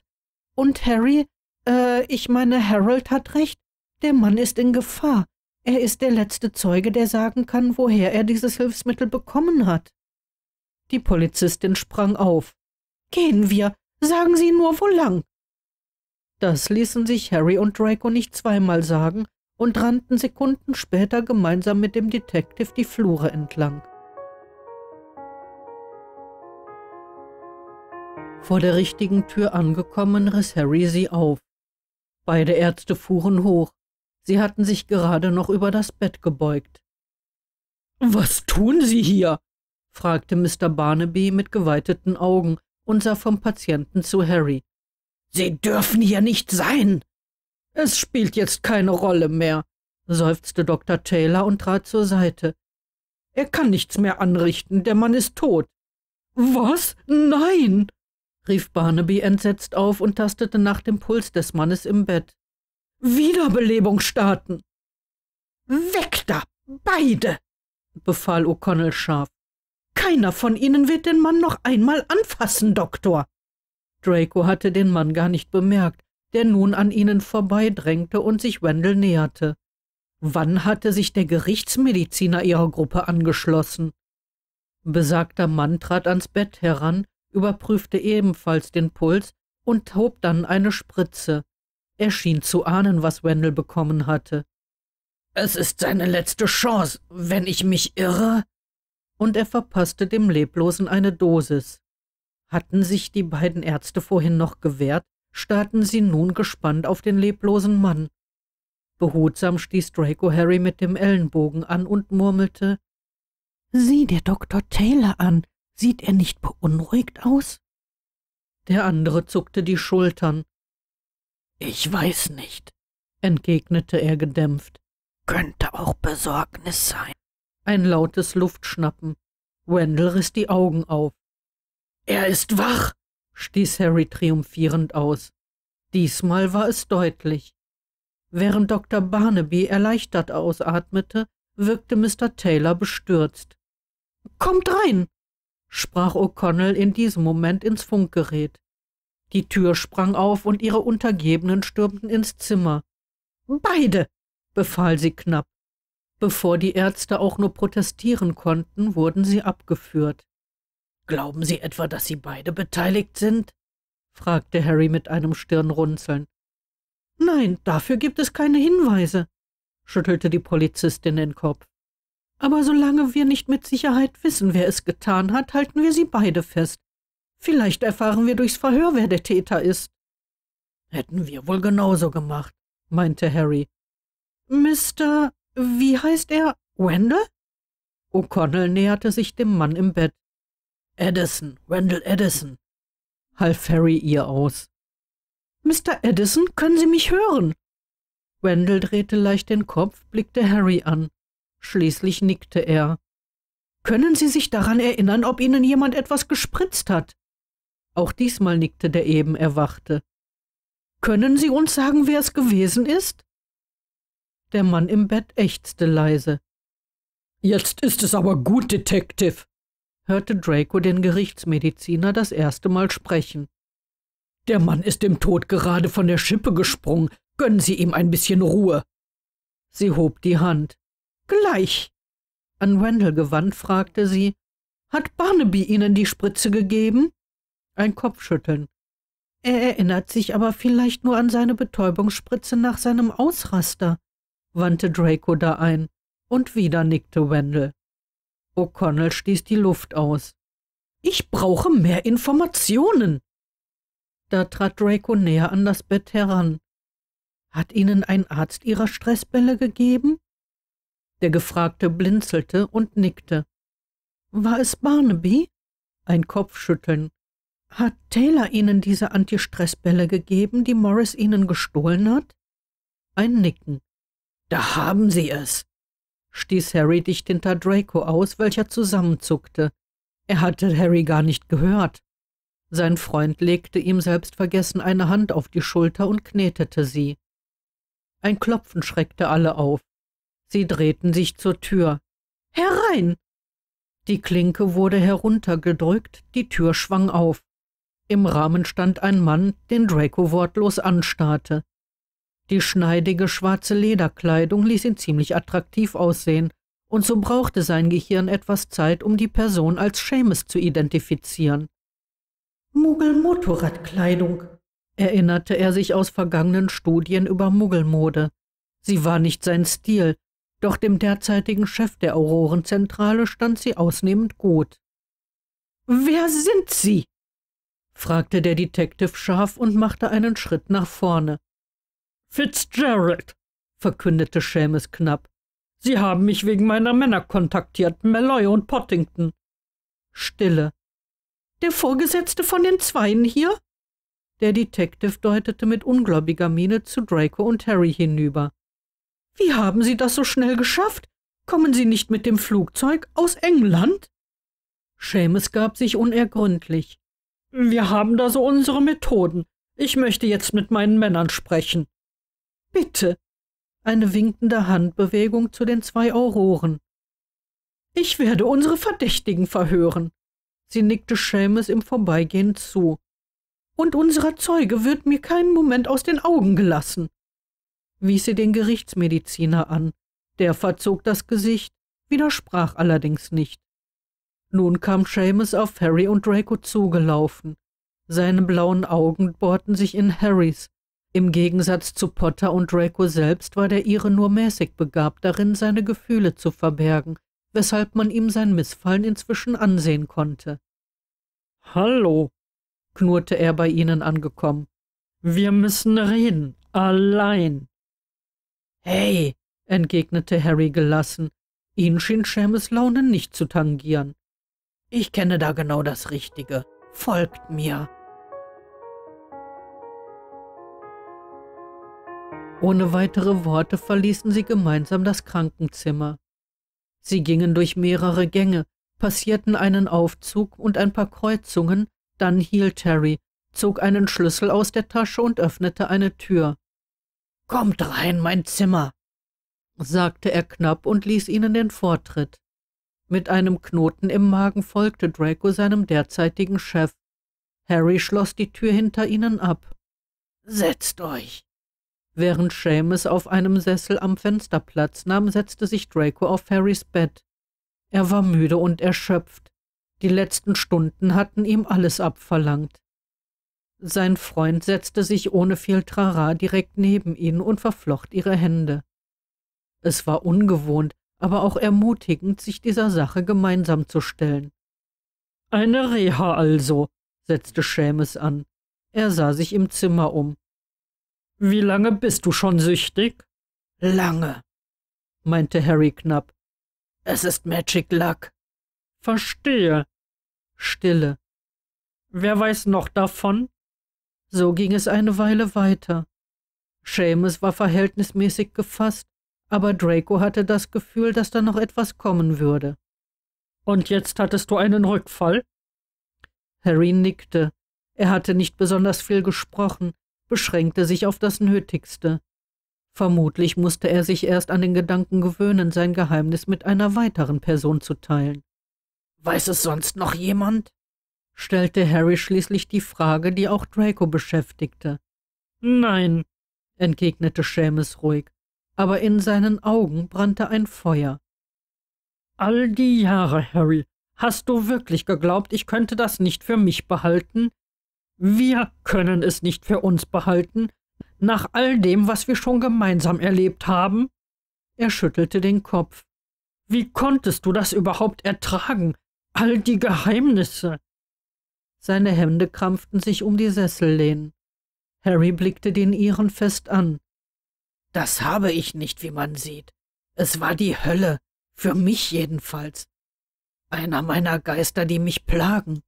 Und Harry, äh, ich meine, Harold hat recht. Der Mann ist in Gefahr. Er ist der letzte Zeuge, der sagen kann, woher er dieses Hilfsmittel bekommen hat. Die Polizistin sprang auf. Gehen wir. Sagen Sie nur, wo lang. Das ließen sich Harry und Draco nicht zweimal sagen und rannten Sekunden später gemeinsam mit dem Detective die Flure entlang. Vor der richtigen Tür angekommen, riss Harry sie auf. Beide Ärzte fuhren hoch. Sie hatten sich gerade noch über das Bett gebeugt. Was tun Sie hier? fragte Mr. Barnaby mit geweiteten Augen und sah vom Patienten zu Harry. Sie dürfen hier nicht sein. Es spielt jetzt keine Rolle mehr, seufzte Dr. Taylor und trat zur Seite. Er kann nichts mehr anrichten, der Mann ist tot. Was? Nein! rief Barnaby entsetzt auf und tastete nach dem Puls des Mannes im Bett. Wiederbelebung starten! Weg da, beide! befahl O'Connell scharf. Keiner von Ihnen wird den Mann noch einmal anfassen, Doktor. Draco hatte den Mann gar nicht bemerkt, der nun an ihnen vorbeidrängte und sich Wendel näherte. Wann hatte sich der Gerichtsmediziner ihrer Gruppe angeschlossen? Besagter Mann trat ans Bett heran, überprüfte ebenfalls den Puls und hob dann eine Spritze. Er schien zu ahnen, was Wendel bekommen hatte. Es ist seine letzte Chance, wenn ich mich irre. Und er verpasste dem Leblosen eine Dosis. Hatten sich die beiden Ärzte vorhin noch gewehrt, starrten sie nun gespannt auf den leblosen Mann. Behutsam stieß Draco Harry mit dem Ellenbogen an und murmelte Sieh der Dr. Taylor an. Sieht er nicht beunruhigt aus? Der andere zuckte die Schultern. Ich weiß nicht, entgegnete er gedämpft. Könnte auch Besorgnis sein. Ein lautes Luftschnappen. Wendell riss die Augen auf. Er ist wach, stieß Harry triumphierend aus. Diesmal war es deutlich. Während Dr. Barnaby erleichtert ausatmete, wirkte Mr. Taylor bestürzt. Kommt rein, sprach O'Connell in diesem Moment ins Funkgerät. Die Tür sprang auf und ihre Untergebenen stürmten ins Zimmer. Beide, befahl sie knapp. Bevor die Ärzte auch nur protestieren konnten, wurden sie abgeführt. Glauben Sie etwa, dass Sie beide beteiligt sind? fragte Harry mit einem Stirnrunzeln. Nein, dafür gibt es keine Hinweise, schüttelte die Polizistin den Kopf. Aber solange wir nicht mit Sicherheit wissen, wer es getan hat, halten wir sie beide fest. Vielleicht erfahren wir durchs Verhör, wer der Täter ist. Hätten wir wohl genauso gemacht, meinte Harry. Mr. Wie heißt er? Wendell? O'Connell näherte sich dem Mann im Bett. Edison, Wendell Edison, half Harry ihr aus. Mr. Edison, können Sie mich hören? Wendell drehte leicht den Kopf, blickte Harry an. Schließlich nickte er. Können Sie sich daran erinnern, ob Ihnen jemand etwas gespritzt hat? Auch diesmal nickte der eben Erwachte. Können Sie uns sagen, wer es gewesen ist? Der Mann im Bett ächzte leise. Jetzt ist es aber gut, Detective hörte Draco den Gerichtsmediziner das erste Mal sprechen. Der Mann ist dem Tod gerade von der Schippe gesprungen. Gönnen Sie ihm ein bisschen Ruhe. Sie hob die Hand. Gleich. An Wendell gewandt fragte sie, hat Barnaby Ihnen die Spritze gegeben? Ein Kopfschütteln. Er erinnert sich aber vielleicht nur an seine Betäubungsspritze nach seinem Ausraster, wandte Draco da ein, und wieder nickte Wendell. O'Connell stieß die Luft aus. Ich brauche mehr Informationen. Da trat Draco näher an das Bett heran. Hat Ihnen ein Arzt Ihrer Stressbälle gegeben? Der Gefragte blinzelte und nickte. War es Barnaby? Ein Kopfschütteln. Hat Taylor Ihnen diese Antistressbälle gegeben, die Morris Ihnen gestohlen hat? Ein Nicken. Da haben Sie es stieß Harry dicht hinter Draco aus, welcher zusammenzuckte. Er hatte Harry gar nicht gehört. Sein Freund legte ihm selbstvergessen eine Hand auf die Schulter und knetete sie. Ein Klopfen schreckte alle auf. Sie drehten sich zur Tür. Herein! Die Klinke wurde heruntergedrückt, die Tür schwang auf. Im Rahmen stand ein Mann, den Draco wortlos anstarrte. Die schneidige schwarze Lederkleidung ließ ihn ziemlich attraktiv aussehen, und so brauchte sein Gehirn etwas Zeit, um die Person als Seamus zu identifizieren. Muggel-Motorradkleidung, erinnerte er sich aus vergangenen Studien über Muggelmode. Sie war nicht sein Stil, doch dem derzeitigen Chef der Aurorenzentrale stand sie ausnehmend gut. Wer sind Sie? fragte der Detective scharf und machte einen Schritt nach vorne. Fitzgerald, verkündete Seamus knapp. Sie haben mich wegen meiner Männer kontaktiert, Malloy und Pottington. Stille. Der Vorgesetzte von den Zweien hier? Der Detective deutete mit ungläubiger Miene zu Draco und Harry hinüber. Wie haben Sie das so schnell geschafft? Kommen Sie nicht mit dem Flugzeug aus England? Seamus gab sich unergründlich. Wir haben da so unsere Methoden. Ich möchte jetzt mit meinen Männern sprechen. Bitte. Eine winkende Handbewegung zu den zwei Auroren. Ich werde unsere Verdächtigen verhören. Sie nickte Schelmes im Vorbeigehen zu. Und unserer Zeuge wird mir keinen Moment aus den Augen gelassen. Wies sie den Gerichtsmediziner an. Der verzog das Gesicht, widersprach allerdings nicht. Nun kam Seamus auf Harry und Draco zugelaufen. Seine blauen Augen bohrten sich in Harrys, im Gegensatz zu Potter und Draco selbst war der Ire nur mäßig begabt darin, seine Gefühle zu verbergen, weshalb man ihm sein Missfallen inzwischen ansehen konnte. Hallo, knurrte er bei ihnen angekommen. Wir müssen reden, allein. Hey, entgegnete Harry gelassen. Ihn schien Seamus Laune nicht zu tangieren. Ich kenne da genau das Richtige. Folgt mir. Ohne weitere Worte verließen sie gemeinsam das Krankenzimmer. Sie gingen durch mehrere Gänge, passierten einen Aufzug und ein paar Kreuzungen, dann hielt Terry, zog einen Schlüssel aus der Tasche und öffnete eine Tür. Kommt rein, mein Zimmer, sagte er knapp und ließ ihnen den Vortritt. Mit einem Knoten im Magen folgte Draco seinem derzeitigen Chef. Harry schloss die Tür hinter ihnen ab. Setzt euch, Während Seamus auf einem Sessel am Fenster Platz nahm, setzte sich Draco auf Harrys Bett. Er war müde und erschöpft. Die letzten Stunden hatten ihm alles abverlangt. Sein Freund setzte sich ohne viel Trara direkt neben ihn und verflocht ihre Hände. Es war ungewohnt, aber auch ermutigend, sich dieser Sache gemeinsam zu stellen. Eine Reha also, setzte Seamus an. Er sah sich im Zimmer um. Wie lange bist du schon süchtig? Lange, meinte Harry knapp. Es ist Magic Luck. Verstehe. Stille. Wer weiß noch davon? So ging es eine Weile weiter. Seamus war verhältnismäßig gefasst, aber Draco hatte das Gefühl, dass da noch etwas kommen würde. Und jetzt hattest du einen Rückfall? Harry nickte. Er hatte nicht besonders viel gesprochen, beschränkte sich auf das Nötigste. Vermutlich musste er sich erst an den Gedanken gewöhnen, sein Geheimnis mit einer weiteren Person zu teilen. Weiß es sonst noch jemand? stellte Harry schließlich die Frage, die auch Draco beschäftigte. Nein, entgegnete Seamus ruhig, aber in seinen Augen brannte ein Feuer. All die Jahre, Harry, hast du wirklich geglaubt, ich könnte das nicht für mich behalten? Wir können es nicht für uns behalten, nach all dem, was wir schon gemeinsam erlebt haben? Er schüttelte den Kopf. Wie konntest du das überhaupt ertragen? All die Geheimnisse. Seine Hände krampften sich um die Sessellehnen. Harry blickte den ihren fest an. Das habe ich nicht, wie man sieht. Es war die Hölle, für mich jedenfalls. Einer meiner Geister, die mich plagen.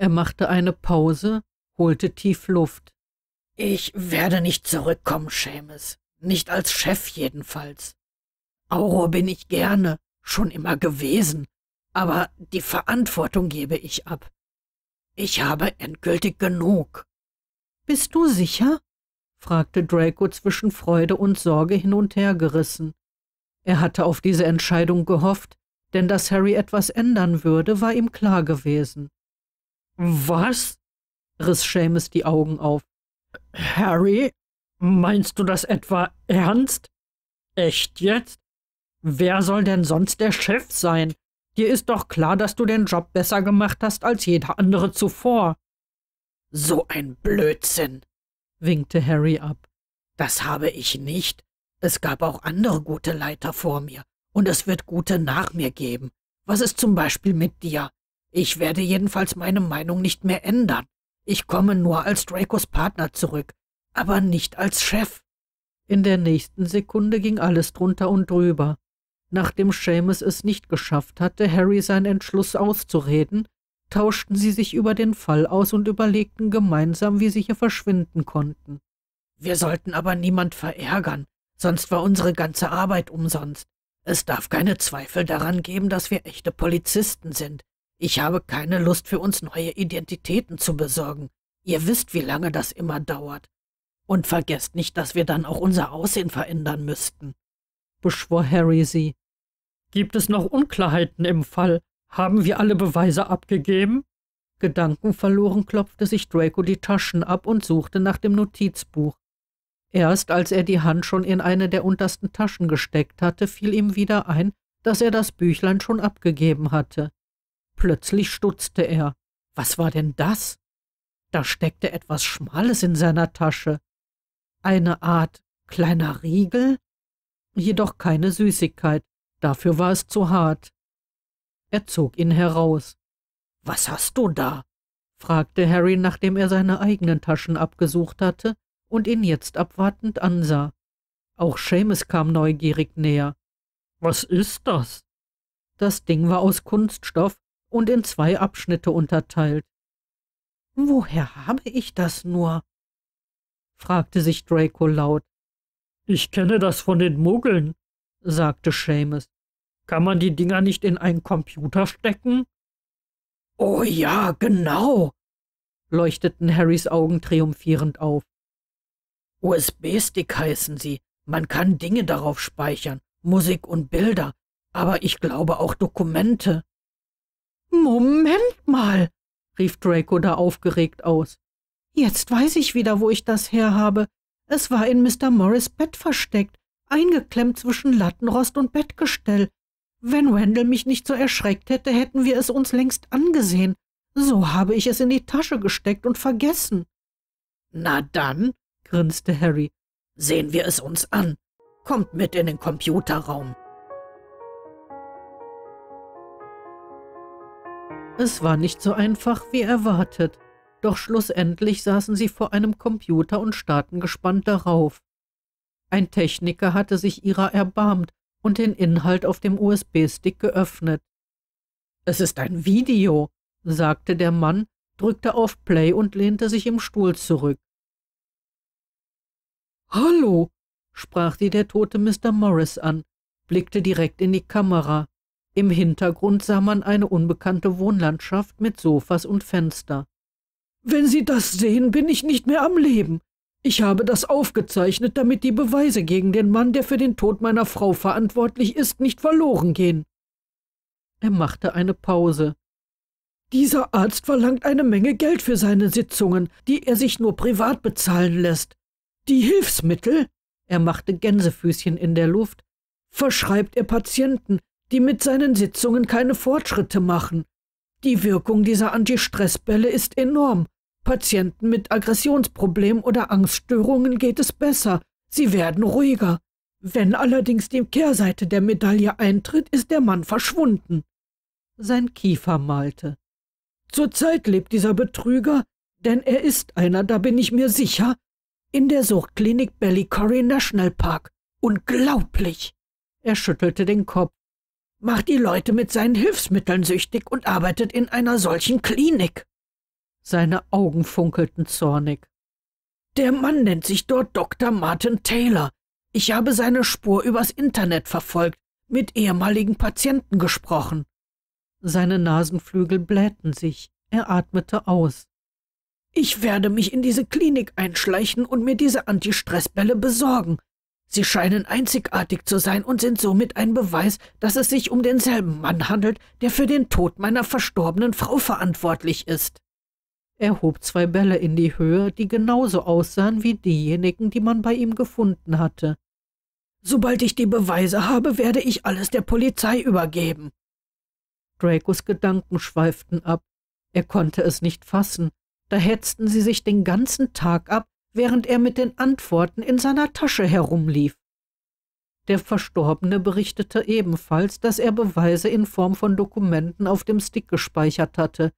Er machte eine Pause, holte tief Luft. Ich werde nicht zurückkommen, Seamus. Nicht als Chef jedenfalls. Auro bin ich gerne, schon immer gewesen, aber die Verantwortung gebe ich ab. Ich habe endgültig genug. Bist du sicher? fragte Draco zwischen Freude und Sorge hin und her gerissen. Er hatte auf diese Entscheidung gehofft, denn dass Harry etwas ändern würde, war ihm klar gewesen. Was? riss Seamus die Augen auf. Harry, meinst du das etwa ernst? Echt jetzt? Wer soll denn sonst der Chef sein? Dir ist doch klar, dass du den Job besser gemacht hast als jeder andere zuvor. So ein Blödsinn, winkte Harry ab. Das habe ich nicht. Es gab auch andere gute Leiter vor mir, und es wird gute nach mir geben. Was ist zum Beispiel mit dir? Ich werde jedenfalls meine Meinung nicht mehr ändern. Ich komme nur als Dracos Partner zurück, aber nicht als Chef. In der nächsten Sekunde ging alles drunter und drüber. Nachdem Seamus es nicht geschafft hatte, Harry seinen Entschluss auszureden, tauschten sie sich über den Fall aus und überlegten gemeinsam, wie sie hier verschwinden konnten. Wir sollten aber niemand verärgern, sonst war unsere ganze Arbeit umsonst. Es darf keine Zweifel daran geben, dass wir echte Polizisten sind. Ich habe keine Lust, für uns neue Identitäten zu besorgen. Ihr wisst, wie lange das immer dauert. Und vergesst nicht, dass wir dann auch unser Aussehen verändern müssten, beschwor Harry sie. Gibt es noch Unklarheiten im Fall? Haben wir alle Beweise abgegeben? Gedankenverloren klopfte sich Draco die Taschen ab und suchte nach dem Notizbuch. Erst als er die Hand schon in eine der untersten Taschen gesteckt hatte, fiel ihm wieder ein, dass er das Büchlein schon abgegeben hatte. Plötzlich stutzte er. Was war denn das? Da steckte etwas Schmales in seiner Tasche. Eine Art kleiner Riegel? Jedoch keine Süßigkeit, dafür war es zu hart. Er zog ihn heraus. Was hast du da? fragte Harry, nachdem er seine eigenen Taschen abgesucht hatte und ihn jetzt abwartend ansah. Auch Seamus kam neugierig näher. Was ist das? Das Ding war aus Kunststoff und in zwei Abschnitte unterteilt. Woher habe ich das nur? fragte sich Draco laut. Ich kenne das von den Muggeln, sagte Seamus. Kann man die Dinger nicht in einen Computer stecken? Oh ja, genau, leuchteten Harrys Augen triumphierend auf. USB-Stick heißen sie. Man kann Dinge darauf speichern, Musik und Bilder, aber ich glaube auch Dokumente. Moment mal, rief Draco da aufgeregt aus. Jetzt weiß ich wieder, wo ich das her habe. Es war in Mr. Morris Bett versteckt, eingeklemmt zwischen Lattenrost und Bettgestell. Wenn Randall mich nicht so erschreckt hätte, hätten wir es uns längst angesehen. So habe ich es in die Tasche gesteckt und vergessen. Na dann, grinste Harry, sehen wir es uns an. Kommt mit in den Computerraum. Es war nicht so einfach wie erwartet, doch schlussendlich saßen sie vor einem Computer und starrten gespannt darauf. Ein Techniker hatte sich ihrer erbarmt und den Inhalt auf dem USB-Stick geöffnet. Es ist ein Video, sagte der Mann, drückte auf Play und lehnte sich im Stuhl zurück. Hallo, sprach sie der tote Mr. Morris an, blickte direkt in die Kamera. Im Hintergrund sah man eine unbekannte Wohnlandschaft mit Sofas und Fenster. Wenn Sie das sehen, bin ich nicht mehr am Leben. Ich habe das aufgezeichnet, damit die Beweise gegen den Mann, der für den Tod meiner Frau verantwortlich ist, nicht verloren gehen. Er machte eine Pause. Dieser Arzt verlangt eine Menge Geld für seine Sitzungen, die er sich nur privat bezahlen lässt. Die Hilfsmittel, er machte Gänsefüßchen in der Luft, verschreibt er Patienten, die mit seinen Sitzungen keine Fortschritte machen. Die Wirkung dieser Antistressbälle ist enorm. Patienten mit Aggressionsproblemen oder Angststörungen geht es besser. Sie werden ruhiger. Wenn allerdings die Kehrseite der Medaille eintritt, ist der Mann verschwunden. Sein Kiefer malte. Zurzeit lebt dieser Betrüger, denn er ist einer, da bin ich mir sicher, in der Suchtklinik Ballycorry National Park. Unglaublich! Er schüttelte den Kopf macht die Leute mit seinen Hilfsmitteln süchtig und arbeitet in einer solchen Klinik. Seine Augen funkelten zornig. Der Mann nennt sich dort Dr. Martin Taylor. Ich habe seine Spur übers Internet verfolgt, mit ehemaligen Patienten gesprochen. Seine Nasenflügel blähten sich, er atmete aus. Ich werde mich in diese Klinik einschleichen und mir diese Antistressbälle besorgen. Sie scheinen einzigartig zu sein und sind somit ein Beweis, dass es sich um denselben Mann handelt, der für den Tod meiner verstorbenen Frau verantwortlich ist. Er hob zwei Bälle in die Höhe, die genauso aussahen wie diejenigen, die man bei ihm gefunden hatte. Sobald ich die Beweise habe, werde ich alles der Polizei übergeben. Dracos Gedanken schweiften ab. Er konnte es nicht fassen. Da hetzten sie sich den ganzen Tag ab, während er mit den Antworten in seiner Tasche herumlief. Der Verstorbene berichtete ebenfalls, dass er Beweise in Form von Dokumenten auf dem Stick gespeichert hatte,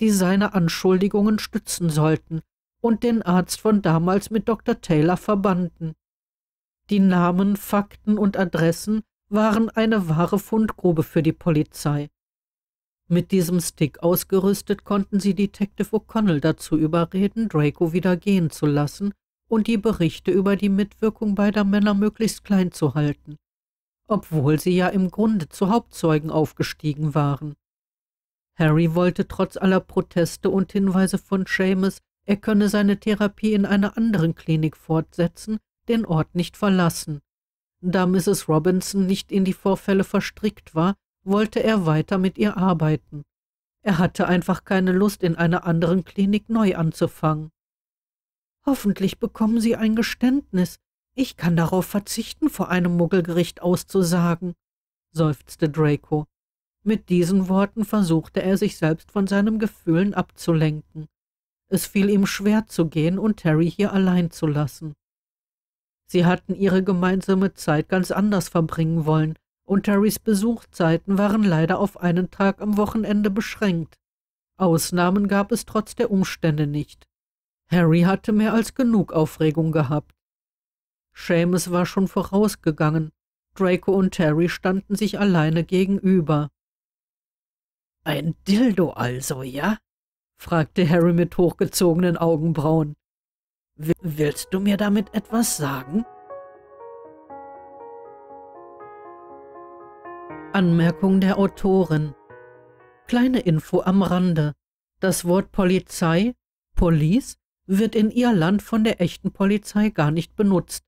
die seine Anschuldigungen stützen sollten und den Arzt von damals mit Dr. Taylor verbanden. Die Namen, Fakten und Adressen waren eine wahre Fundgrube für die Polizei. Mit diesem Stick ausgerüstet konnten sie Detective O'Connell dazu überreden, Draco wieder gehen zu lassen und die Berichte über die Mitwirkung beider Männer möglichst klein zu halten, obwohl sie ja im Grunde zu Hauptzeugen aufgestiegen waren. Harry wollte trotz aller Proteste und Hinweise von Seamus, er könne seine Therapie in einer anderen Klinik fortsetzen, den Ort nicht verlassen. Da Mrs. Robinson nicht in die Vorfälle verstrickt war, wollte er weiter mit ihr arbeiten. Er hatte einfach keine Lust, in einer anderen Klinik neu anzufangen. Hoffentlich bekommen Sie ein Geständnis. Ich kann darauf verzichten, vor einem Muggelgericht auszusagen, seufzte Draco. Mit diesen Worten versuchte er, sich selbst von seinen Gefühlen abzulenken. Es fiel ihm schwer zu gehen und Terry hier allein zu lassen. Sie hatten ihre gemeinsame Zeit ganz anders verbringen wollen, und Terrys Besuchzeiten waren leider auf einen Tag am Wochenende beschränkt. Ausnahmen gab es trotz der Umstände nicht. Harry hatte mehr als genug Aufregung gehabt. Seamus war schon vorausgegangen. Draco und Terry standen sich alleine gegenüber. Ein Dildo also, ja? fragte Harry mit hochgezogenen Augenbrauen. Willst du mir damit etwas sagen? Anmerkung der Autorin. Kleine Info am Rande. Das Wort Polizei, Police, wird in Irland von der echten Polizei gar nicht benutzt.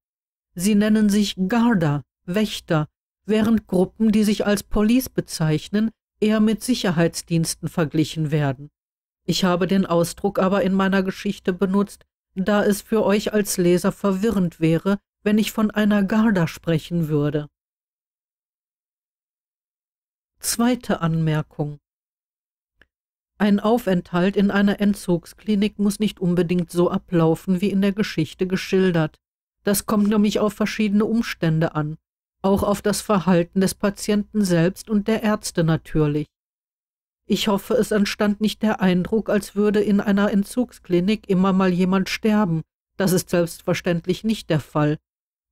Sie nennen sich Garda, Wächter, während Gruppen, die sich als Police bezeichnen, eher mit Sicherheitsdiensten verglichen werden. Ich habe den Ausdruck aber in meiner Geschichte benutzt, da es für euch als Leser verwirrend wäre, wenn ich von einer Garda sprechen würde. Zweite Anmerkung. Ein Aufenthalt in einer Entzugsklinik muss nicht unbedingt so ablaufen, wie in der Geschichte geschildert. Das kommt nämlich auf verschiedene Umstände an, auch auf das Verhalten des Patienten selbst und der Ärzte natürlich. Ich hoffe, es entstand nicht der Eindruck, als würde in einer Entzugsklinik immer mal jemand sterben. Das ist selbstverständlich nicht der Fall.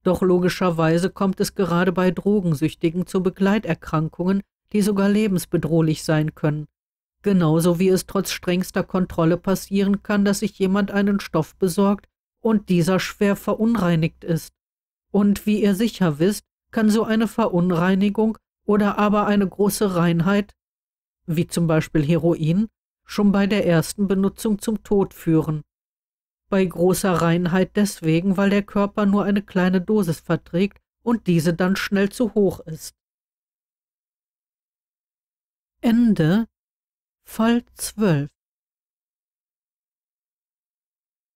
Doch logischerweise kommt es gerade bei Drogensüchtigen zu Begleiterkrankungen, die sogar lebensbedrohlich sein können. Genauso wie es trotz strengster Kontrolle passieren kann, dass sich jemand einen Stoff besorgt und dieser schwer verunreinigt ist. Und wie ihr sicher wisst, kann so eine Verunreinigung oder aber eine große Reinheit, wie zum Beispiel Heroin, schon bei der ersten Benutzung zum Tod führen. Bei großer Reinheit deswegen, weil der Körper nur eine kleine Dosis verträgt und diese dann schnell zu hoch ist. Ende Fall 12